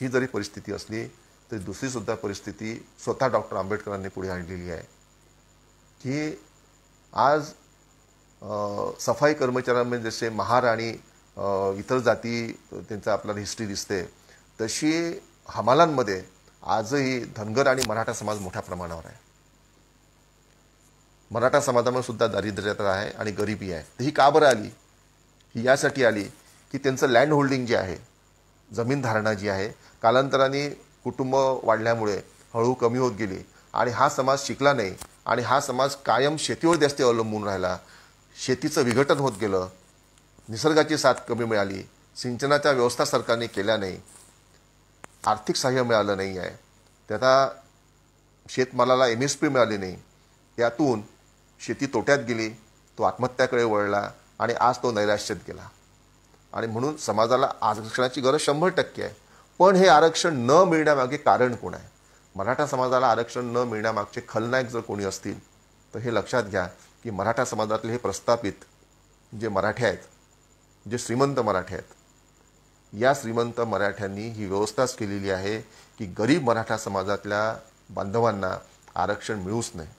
ही जरी परिस्थिती असली तरी दुसरीसुद्धा परिस्थिती स्वतः डॉक्टर आंबेडकरांनी पुढे आणलेली आहे की आज सफाई कर्मचाऱ्यांमध्ये जसे महार आणि इतर जाती त्यांचा आपल्याला हिस्ट्री दिसते तशी हमालांमध्ये आजही धनगर आणि मराठा समाज मोठ्या प्रमाणावर आहे मराठा समाजामध्ये सुद्धा दारिद्र्यता आहे आणि गरिबी आहे तर ही का बरं आली ही यासाठी आली की त्यांचं लँड होल्डिंग जे आहे जमीन धारणा जी आहे कालांतराने कुटुंब वाढल्यामुळे हळूहळू कमी होत गेली आणि हा समाज शिकला नाही आणि हा समाज कायम शेतीवर जास्त अवलंबून राहिला शेतीचं विघटन होत गेलं निसर्गाची साथ कमी मिळाली सिंचनाच्या व्यवस्था सरकारने केल्या नाही आर्थिक सहाय्य मिळालं नाही आहे त्याचा शेतमालाला एम एस पी मिळाली नाही त्यातून शेती तोट्यात गेली तो आत्महत्याकडे वळला आणि आज तो नैराश्यत गेला आणि म्हणून समाजाला आरक्षणाची गरज शंभर टक्के आहे पण हे आरक्षण न मिळण्यामागे कारण कोण आहे मराठा समाजाला आरक्षण न मिळण्यामागचे खलनायक जर कोणी असतील तर हे लक्षात घ्या की मराठा समाजातले हे प्रस्थापित जे मराठे आहेत जे श्रीमंत मराठे आहेत या श्रीमंत मराठ्यांनी ही व्यवस्थाच केलेली आहे की गरीब मराठा समाजातल्या बांधवांना आरक्षण मिळूच नाही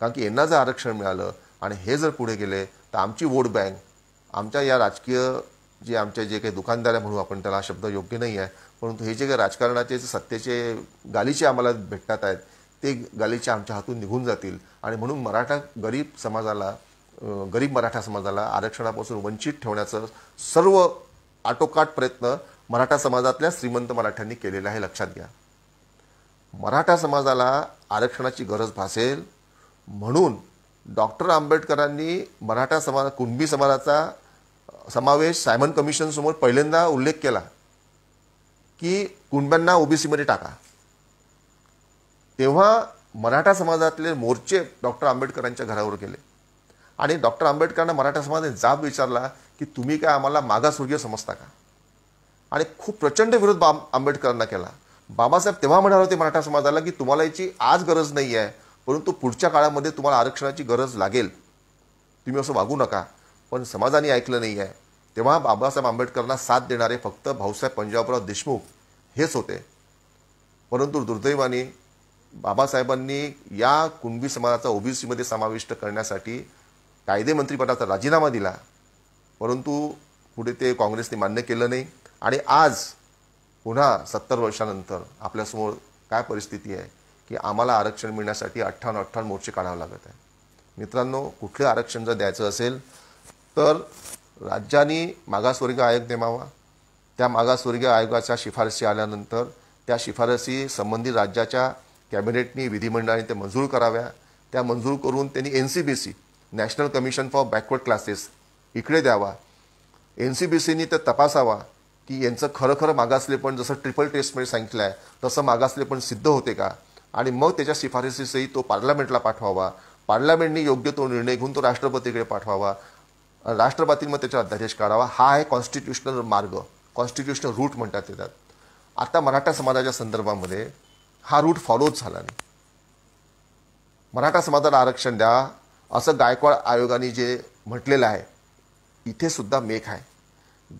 कारण की यांना जर आरक्षण मिळालं आणि हे जर पुढे गेले तर आमची वोट बँक आमच्या या राजकीय जे आमच्या जे काही दुकानदार आहे म्हणू आपण त्याला शब्द योग्य नाही आहे परंतु हे जे काही राजकारणाचे सत्तेचे गालीचे आम्हाला भेटतात आहेत ते गालीचे आमच्या हातून निघून जातील आणि म्हणून मराठा गरीब समाजाला गरीब मराठा समाजाला आरक्षणापासून वंचित ठेवण्याचं सर्व आटोकाट प्रयत्न मराठा समाजातल्या श्रीमंत मराठ्यांनी केलेला आहे लक्षात घ्या मराठा समाजाला आरक्षणाची गरज भासेल म्हणून डॉक्टर आंबेडकरांनी मराठा समाज कुणबी समाजाचा समावेश सायमन कमिशनसमोर पहिल्यांदा उल्लेख केला की कुणब्यांना ओबीसीमध्ये टाका तेव्हा मराठा समाजातले मोर्चे डॉक्टर आंबेडकरांच्या घरावर गेले आणि डॉक्टर आंबेडकरांना मराठा समाजाने जाब विचारला की तुम्ही काय आम्हाला मागासवर्गीय समजता का आणि खूप प्रचंड विरोध बा आंबेडकरांना केला बाबासाहेब तेव्हा म्हणाले होते मराठा समाजाला की तुम्हाला याची आज गरज नाही आहे परंतु पुढच्या काळामध्ये तुम्हाला आरक्षणाची गरज लागेल तुम्ही असं वागू नका पण समाजाने ऐकलं नाही आहे तेव्हा बाबासाहेब आंबेडकरांना साथ देणारे फक्त भाऊसाहेब पंजाबराव देशमुख हेच होते परंतु दुर्दैवाने बाबासाहेबांनी या कुणबी समाजाचा ओबीसीमध्ये समाविष्ट करण्यासाठी कायदेमंत्रीपदाचा राजीनामा दिला परंतु पुढे ते काँग्रेसने मान्य केलं नाही आणि आज पुन्हा सत्तर वर्षानंतर आपल्यासमोर काय परिस्थिती आहे की आम्हाला आरक्षण मिळण्यासाठी अठ्ठावन्न अठ्ठावन्न मोर्चे काढावे लागत आहे मित्रांनो कुठले आरक्षण जर द्यायचं असेल तर राज्याने मागासवर्गीय आयोग नेमावा त्या मागासवर्गीय आयोगाच्या शिफारसी आल्यानंतर त्या शिफारसी संबंधित राज्याच्या कॅबिनेटनी विधिमंडळाने ते मंजूर कराव्या त्या मंजूर करून त्यांनी N C B C national commission for backward classes इकडे द्यावा एन सी बी सीनी ते तपासावा की यांचं खरं खरं मागासलेपण जसं ट्रिपल टेस्टमध्ये सांगितलं आहे तसं मागासलेपण सिद्ध होते का आणि मग त्याच्या शिफारशीसही तो पार्लमेंटला पाठवावा पार्लमेंटनी योग्य तो निर्णय घेऊन तो राष्ट्रपतीकडे पाठवावा राष्ट्रपतींमध्ये मग त्याच्यावर अध्यादेश काढावा हा आहे कॉन्स्टिट्युशनल मार्ग कॉन्स्टिट्युशनल रूट म्हणतात येतात आता मराठा समाजाच्या संदर्भामध्ये हा रूट फॉलोच झाला नाही मराठा समाजाला आरक्षण द्या असं गायकवाड आयोगाने जे म्हटलेलं आहे इथे सुद्धा मेख आहे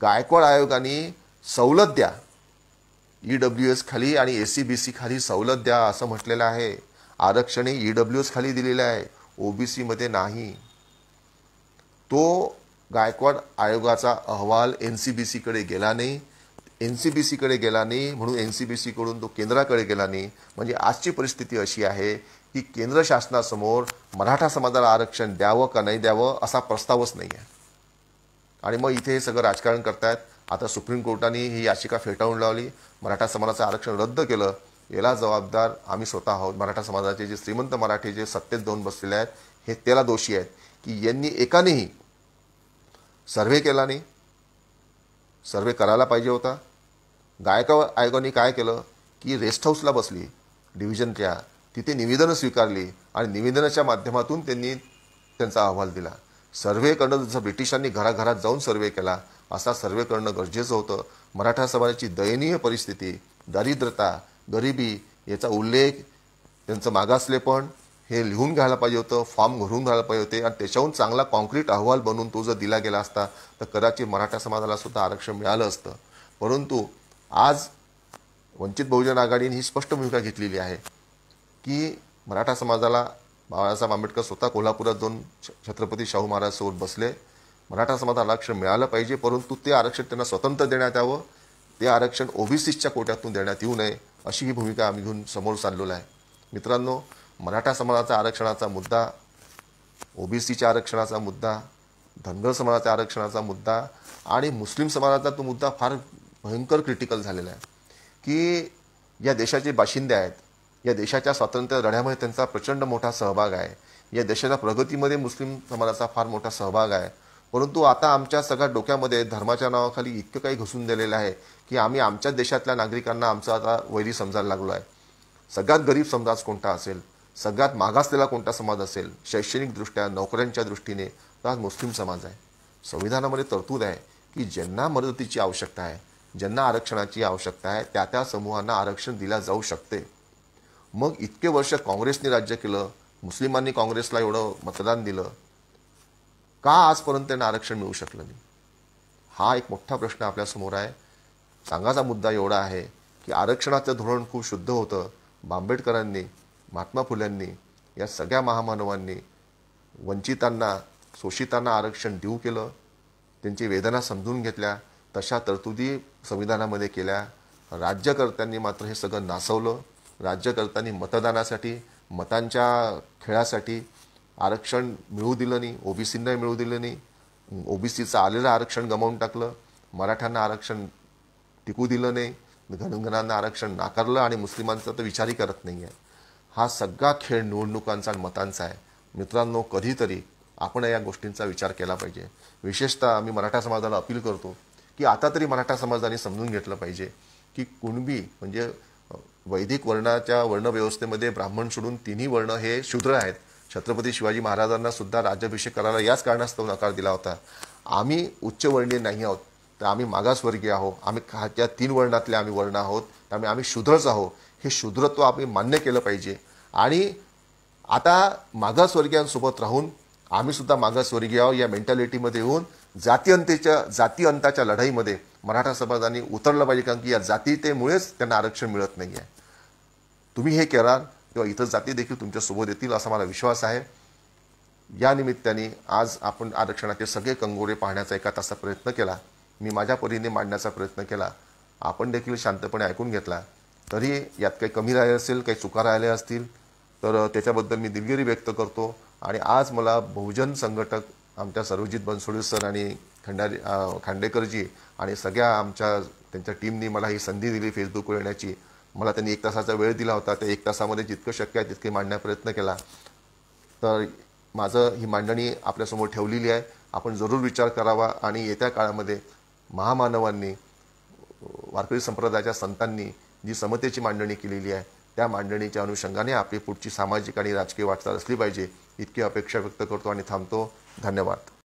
गायकवाड आयोगाने सवलत द्या ई डब्ल्यू एस खाली आणि ए सी बी सी खाली सवलत द्या असं म्हटलेलं आहे आरक्षण हे ई डब्ल्यू एस खाली दिलेलं आहे ओ बी सीमध्ये नाही तो गायकवाड आयोगाचा अहवाल एन सी बी सीकडे गेला नाही एन सी बी सीकडे गेला नाही म्हणून एन सी बी सीकडून तो केंद्राकडे गेला नाही म्हणजे आजची परिस्थिती अशी आहे की केंद्र शासनासमोर मराठा समाजाला आरक्षण द्यावं का नाही द्यावं असा प्रस्तावच नाही आहे आणि मग इथे हे सगळं राजकारण करतायत आता सुप्रीम कोर्टाने ही याचिका फेटाळून लावली मराठा समाजाचं आरक्षण रद्द केलं याला जबाबदार आम्ही स्वतः आहोत मराठा समाजाचे जे श्रीमंत मराठी जे सत्तेत जाऊन बसलेले आहेत हे त्याला दोषी आहेत की यांनी एकानेही सर्व्हे केला नाही सर्वे करायला पाहिजे होता गायका आयोगाने काय केलं की रेस्ट हाऊसला बसली डिव्हिजनच्या तिथे निवेदनं स्वीकारली आणि निवेदनाच्या माध्यमातून त्यांनी त्यांचा अहवाल दिला सर्व्हे करणं जसं ब्रिटिशांनी घराघरात जाऊन सर्वे केला असा सर्वे करणं गरजेचं होतं मराठा समाजाची दयनीय परिस्थिती दारिद्रता गरिबी याचा उल्लेख त्यांचं मागासलेपण हे लिहून घ्यायला पाहिजे होतं फॉर्म भरून घ्यायला पाहिजे होते आणि त्याच्याहून चांगला कॉन्क्रीट अहवाल बनवून तो जर दिला गेला असता तर कदाचित मराठा समाजाला सुद्धा आरक्षण मिळालं असतं परंतु आज वंचित बहुजन आघाडीने ही स्पष्ट भूमिका घेतलेली आहे की मराठा समाजाला बाळासाहेब आंबेडकर स्वतः कोल्हापुरात जाऊन छत्रपती शाहू महाराजसोबत बसले मराठा समाजाला आरक्षण मिळालं पाहिजे परंतु ते आरक्षण त्यांना स्वतंत्र देण्यात यावं ते आरक्षण ओबीसीच्या कोट्यातून देण्यात येऊ नये अशी ही भूमिका आम्ही घेऊन समोर चाललेलो आहे मित्रांनो मराठा समाजाचा आरक्षणाचा मुद्दा ओबीसीच्या आरक्षणाचा मुद्दा धनगर समाजाच्या आरक्षणाचा मुद्दा आणि मुस्लिम समाजाचा तो मुद्दा फार भयंकर क्रिटिकल झालेला आहे की या देशाचे बाशिंदे आहेत या देशाच्या स्वातंत्र्य लढ्यामध्ये त्यांचा प्रचंड मोठा सहभाग आहे या देशाच्या प्रगतीमध्ये मुस्लिम समाजाचा फार मोठा सहभाग आहे परंतु आता आमच्या सगळ्या डोक्यामध्ये धर्माच्या नावाखाली इतकं काही घुसून दिलेलं आहे की आम्ही आमच्या देशातल्या नागरिकांना आमचं आता वैरी समजायला लागलो आहे सगळ्यात गरीब समाज कोणता असेल सगळ्यात मागासलेला कोणता समाज असेल शैक्षणिकदृष्ट्या नोकऱ्यांच्या दृष्टीने तर आज मुस्लिम समाज आहे संविधानामध्ये तरतूद आहे की ज्यांना मदतीची आवश्यकता आहे ज्यांना आरक्षणाची आवश्यकता आहे त्या त्या समूहांना आरक्षण दिल्या जाऊ शकते मग इतके वर्ष काँग्रेसने राज्य केलं मुस्लिमांनी काँग्रेसला एवढं मतदान दिलं का आजपर्यंत त्यांना आरक्षण मिळू शकलं नाही हा एक मोठा प्रश्न आपल्यासमोर आहे सांगाचा मुद्दा एवढा आहे की आरक्षणाचं धोरण खूप शुद्ध होतं बांबेडकरांनी महात्मा फुल्यांनी या सगळ्या महामानवांनी वंचितांना शोषितांना आरक्षण देऊ केलं त्यांची वेदना समजून घेतल्या तशा तरतुदी संविधानामध्ये केल्या राज्यकर्त्यांनी मात्र हे सगळं नासवलं राज्यकर्त्यांनी मतदानासाठी मतांच्या खेळासाठी आरक्षण मिळू दिलं नाही ओबीसींना मिळू दिलं नाही ओबीसीचं आलेलं आरक्षण गमावून टाकलं मराठ्यांना आरक्षण टिकू दिलं नाही घनघनांना आरक्षण नाकारलं आणि मुस्लिमांचा तर विचारही करत नाही आहे हा सगळा खेळ निवडणुकांचा आणि मतांचा आहे मित्रांनो कधीतरी आपण या गोष्टींचा विचार केला पाहिजे विशेषतः मी मराठा समाजाला अपील करतो की आता तरी मराठा समाजाने समजून घेतलं पाहिजे की कुणबी म्हणजे वैदिक वर्णाच्या वर्णव्यवस्थेमध्ये ब्राह्मण सोडून तिन्ही वर्ण हे शूद्र आहेत छत्रपती शिवाजी महाराजांना सुद्धा राज्याभिषेक करायला याच कारणास्तव नकार दिला होता आम्ही उच्चवर्णीय नाही आहोत तर आम्ही मागासवर्गीय आहोत आम्ही त्या तीन वर्णातले आम्ही वर्ण आहोत त्यामुळे आम्ही शूद्रच आहोत हे शुद्रत्व आम्ही मान्य केलं पाहिजे आणि आता मागासवर्गीयांसोबत राहून आम्हीसुद्धा मागासवर्गीय आहोत या मेंटॅलिटीमध्ये येऊन जातीअंतेच्या जाती अंताच्या लढाईमध्ये मराठा समाजाने उतरलं पाहिजे कारण की या जातीतेमुळेच त्यांना आरक्षण मिळत नाही आहे तुम्ही हे कराल किंवा इथं जाती देखील तुमच्यासोबत येतील असा मला विश्वास आहे या निमित्ताने आज आपण आरक्षणाचे सगळे कंगोरे पाहण्याचा एका तासा प्रयत्न केला मी माझ्या परीने मांडण्याचा प्रयत्न केला आपण देखील शांतपणे ऐकून घेतला तरी यात काही कमी राहिले असेल काही चुका राहिल्या असतील तर त्याच्याबद्दल मी दिलगिरी व्यक्त करतो आणि आज मला बहुजन संघटक आमच्या सर्वजित बनसोडे सर आणि खंडारी खांडेकरजी आणि सगळ्या आमच्या त्यांच्या टीमनी मला ही संधी दिली फेसबुकवर येण्याची मला त्यांनी एक तासाचा वेळ दिला होता त्या एक तासामध्ये जितकं शक्य आहे तितके मांडण्या प्रयत्न केला तर माझं ही मांडणी आपल्यासमोर ठेवलेली आहे आपण जरूर विचार करावा आणि येत्या काळामध्ये महामानवांनी वारकरी संप्रदायाच्या संतांनी जी समतेची मांडणी केलेली आहे त्या मांडणीच्या अनुषंगाने आपली पुढची सामाजिक आणि राजकीय वाटचाल असली पाहिजे इतकी अपेक्षा व्यक्त करतो आणि थांबतो धन्यवाद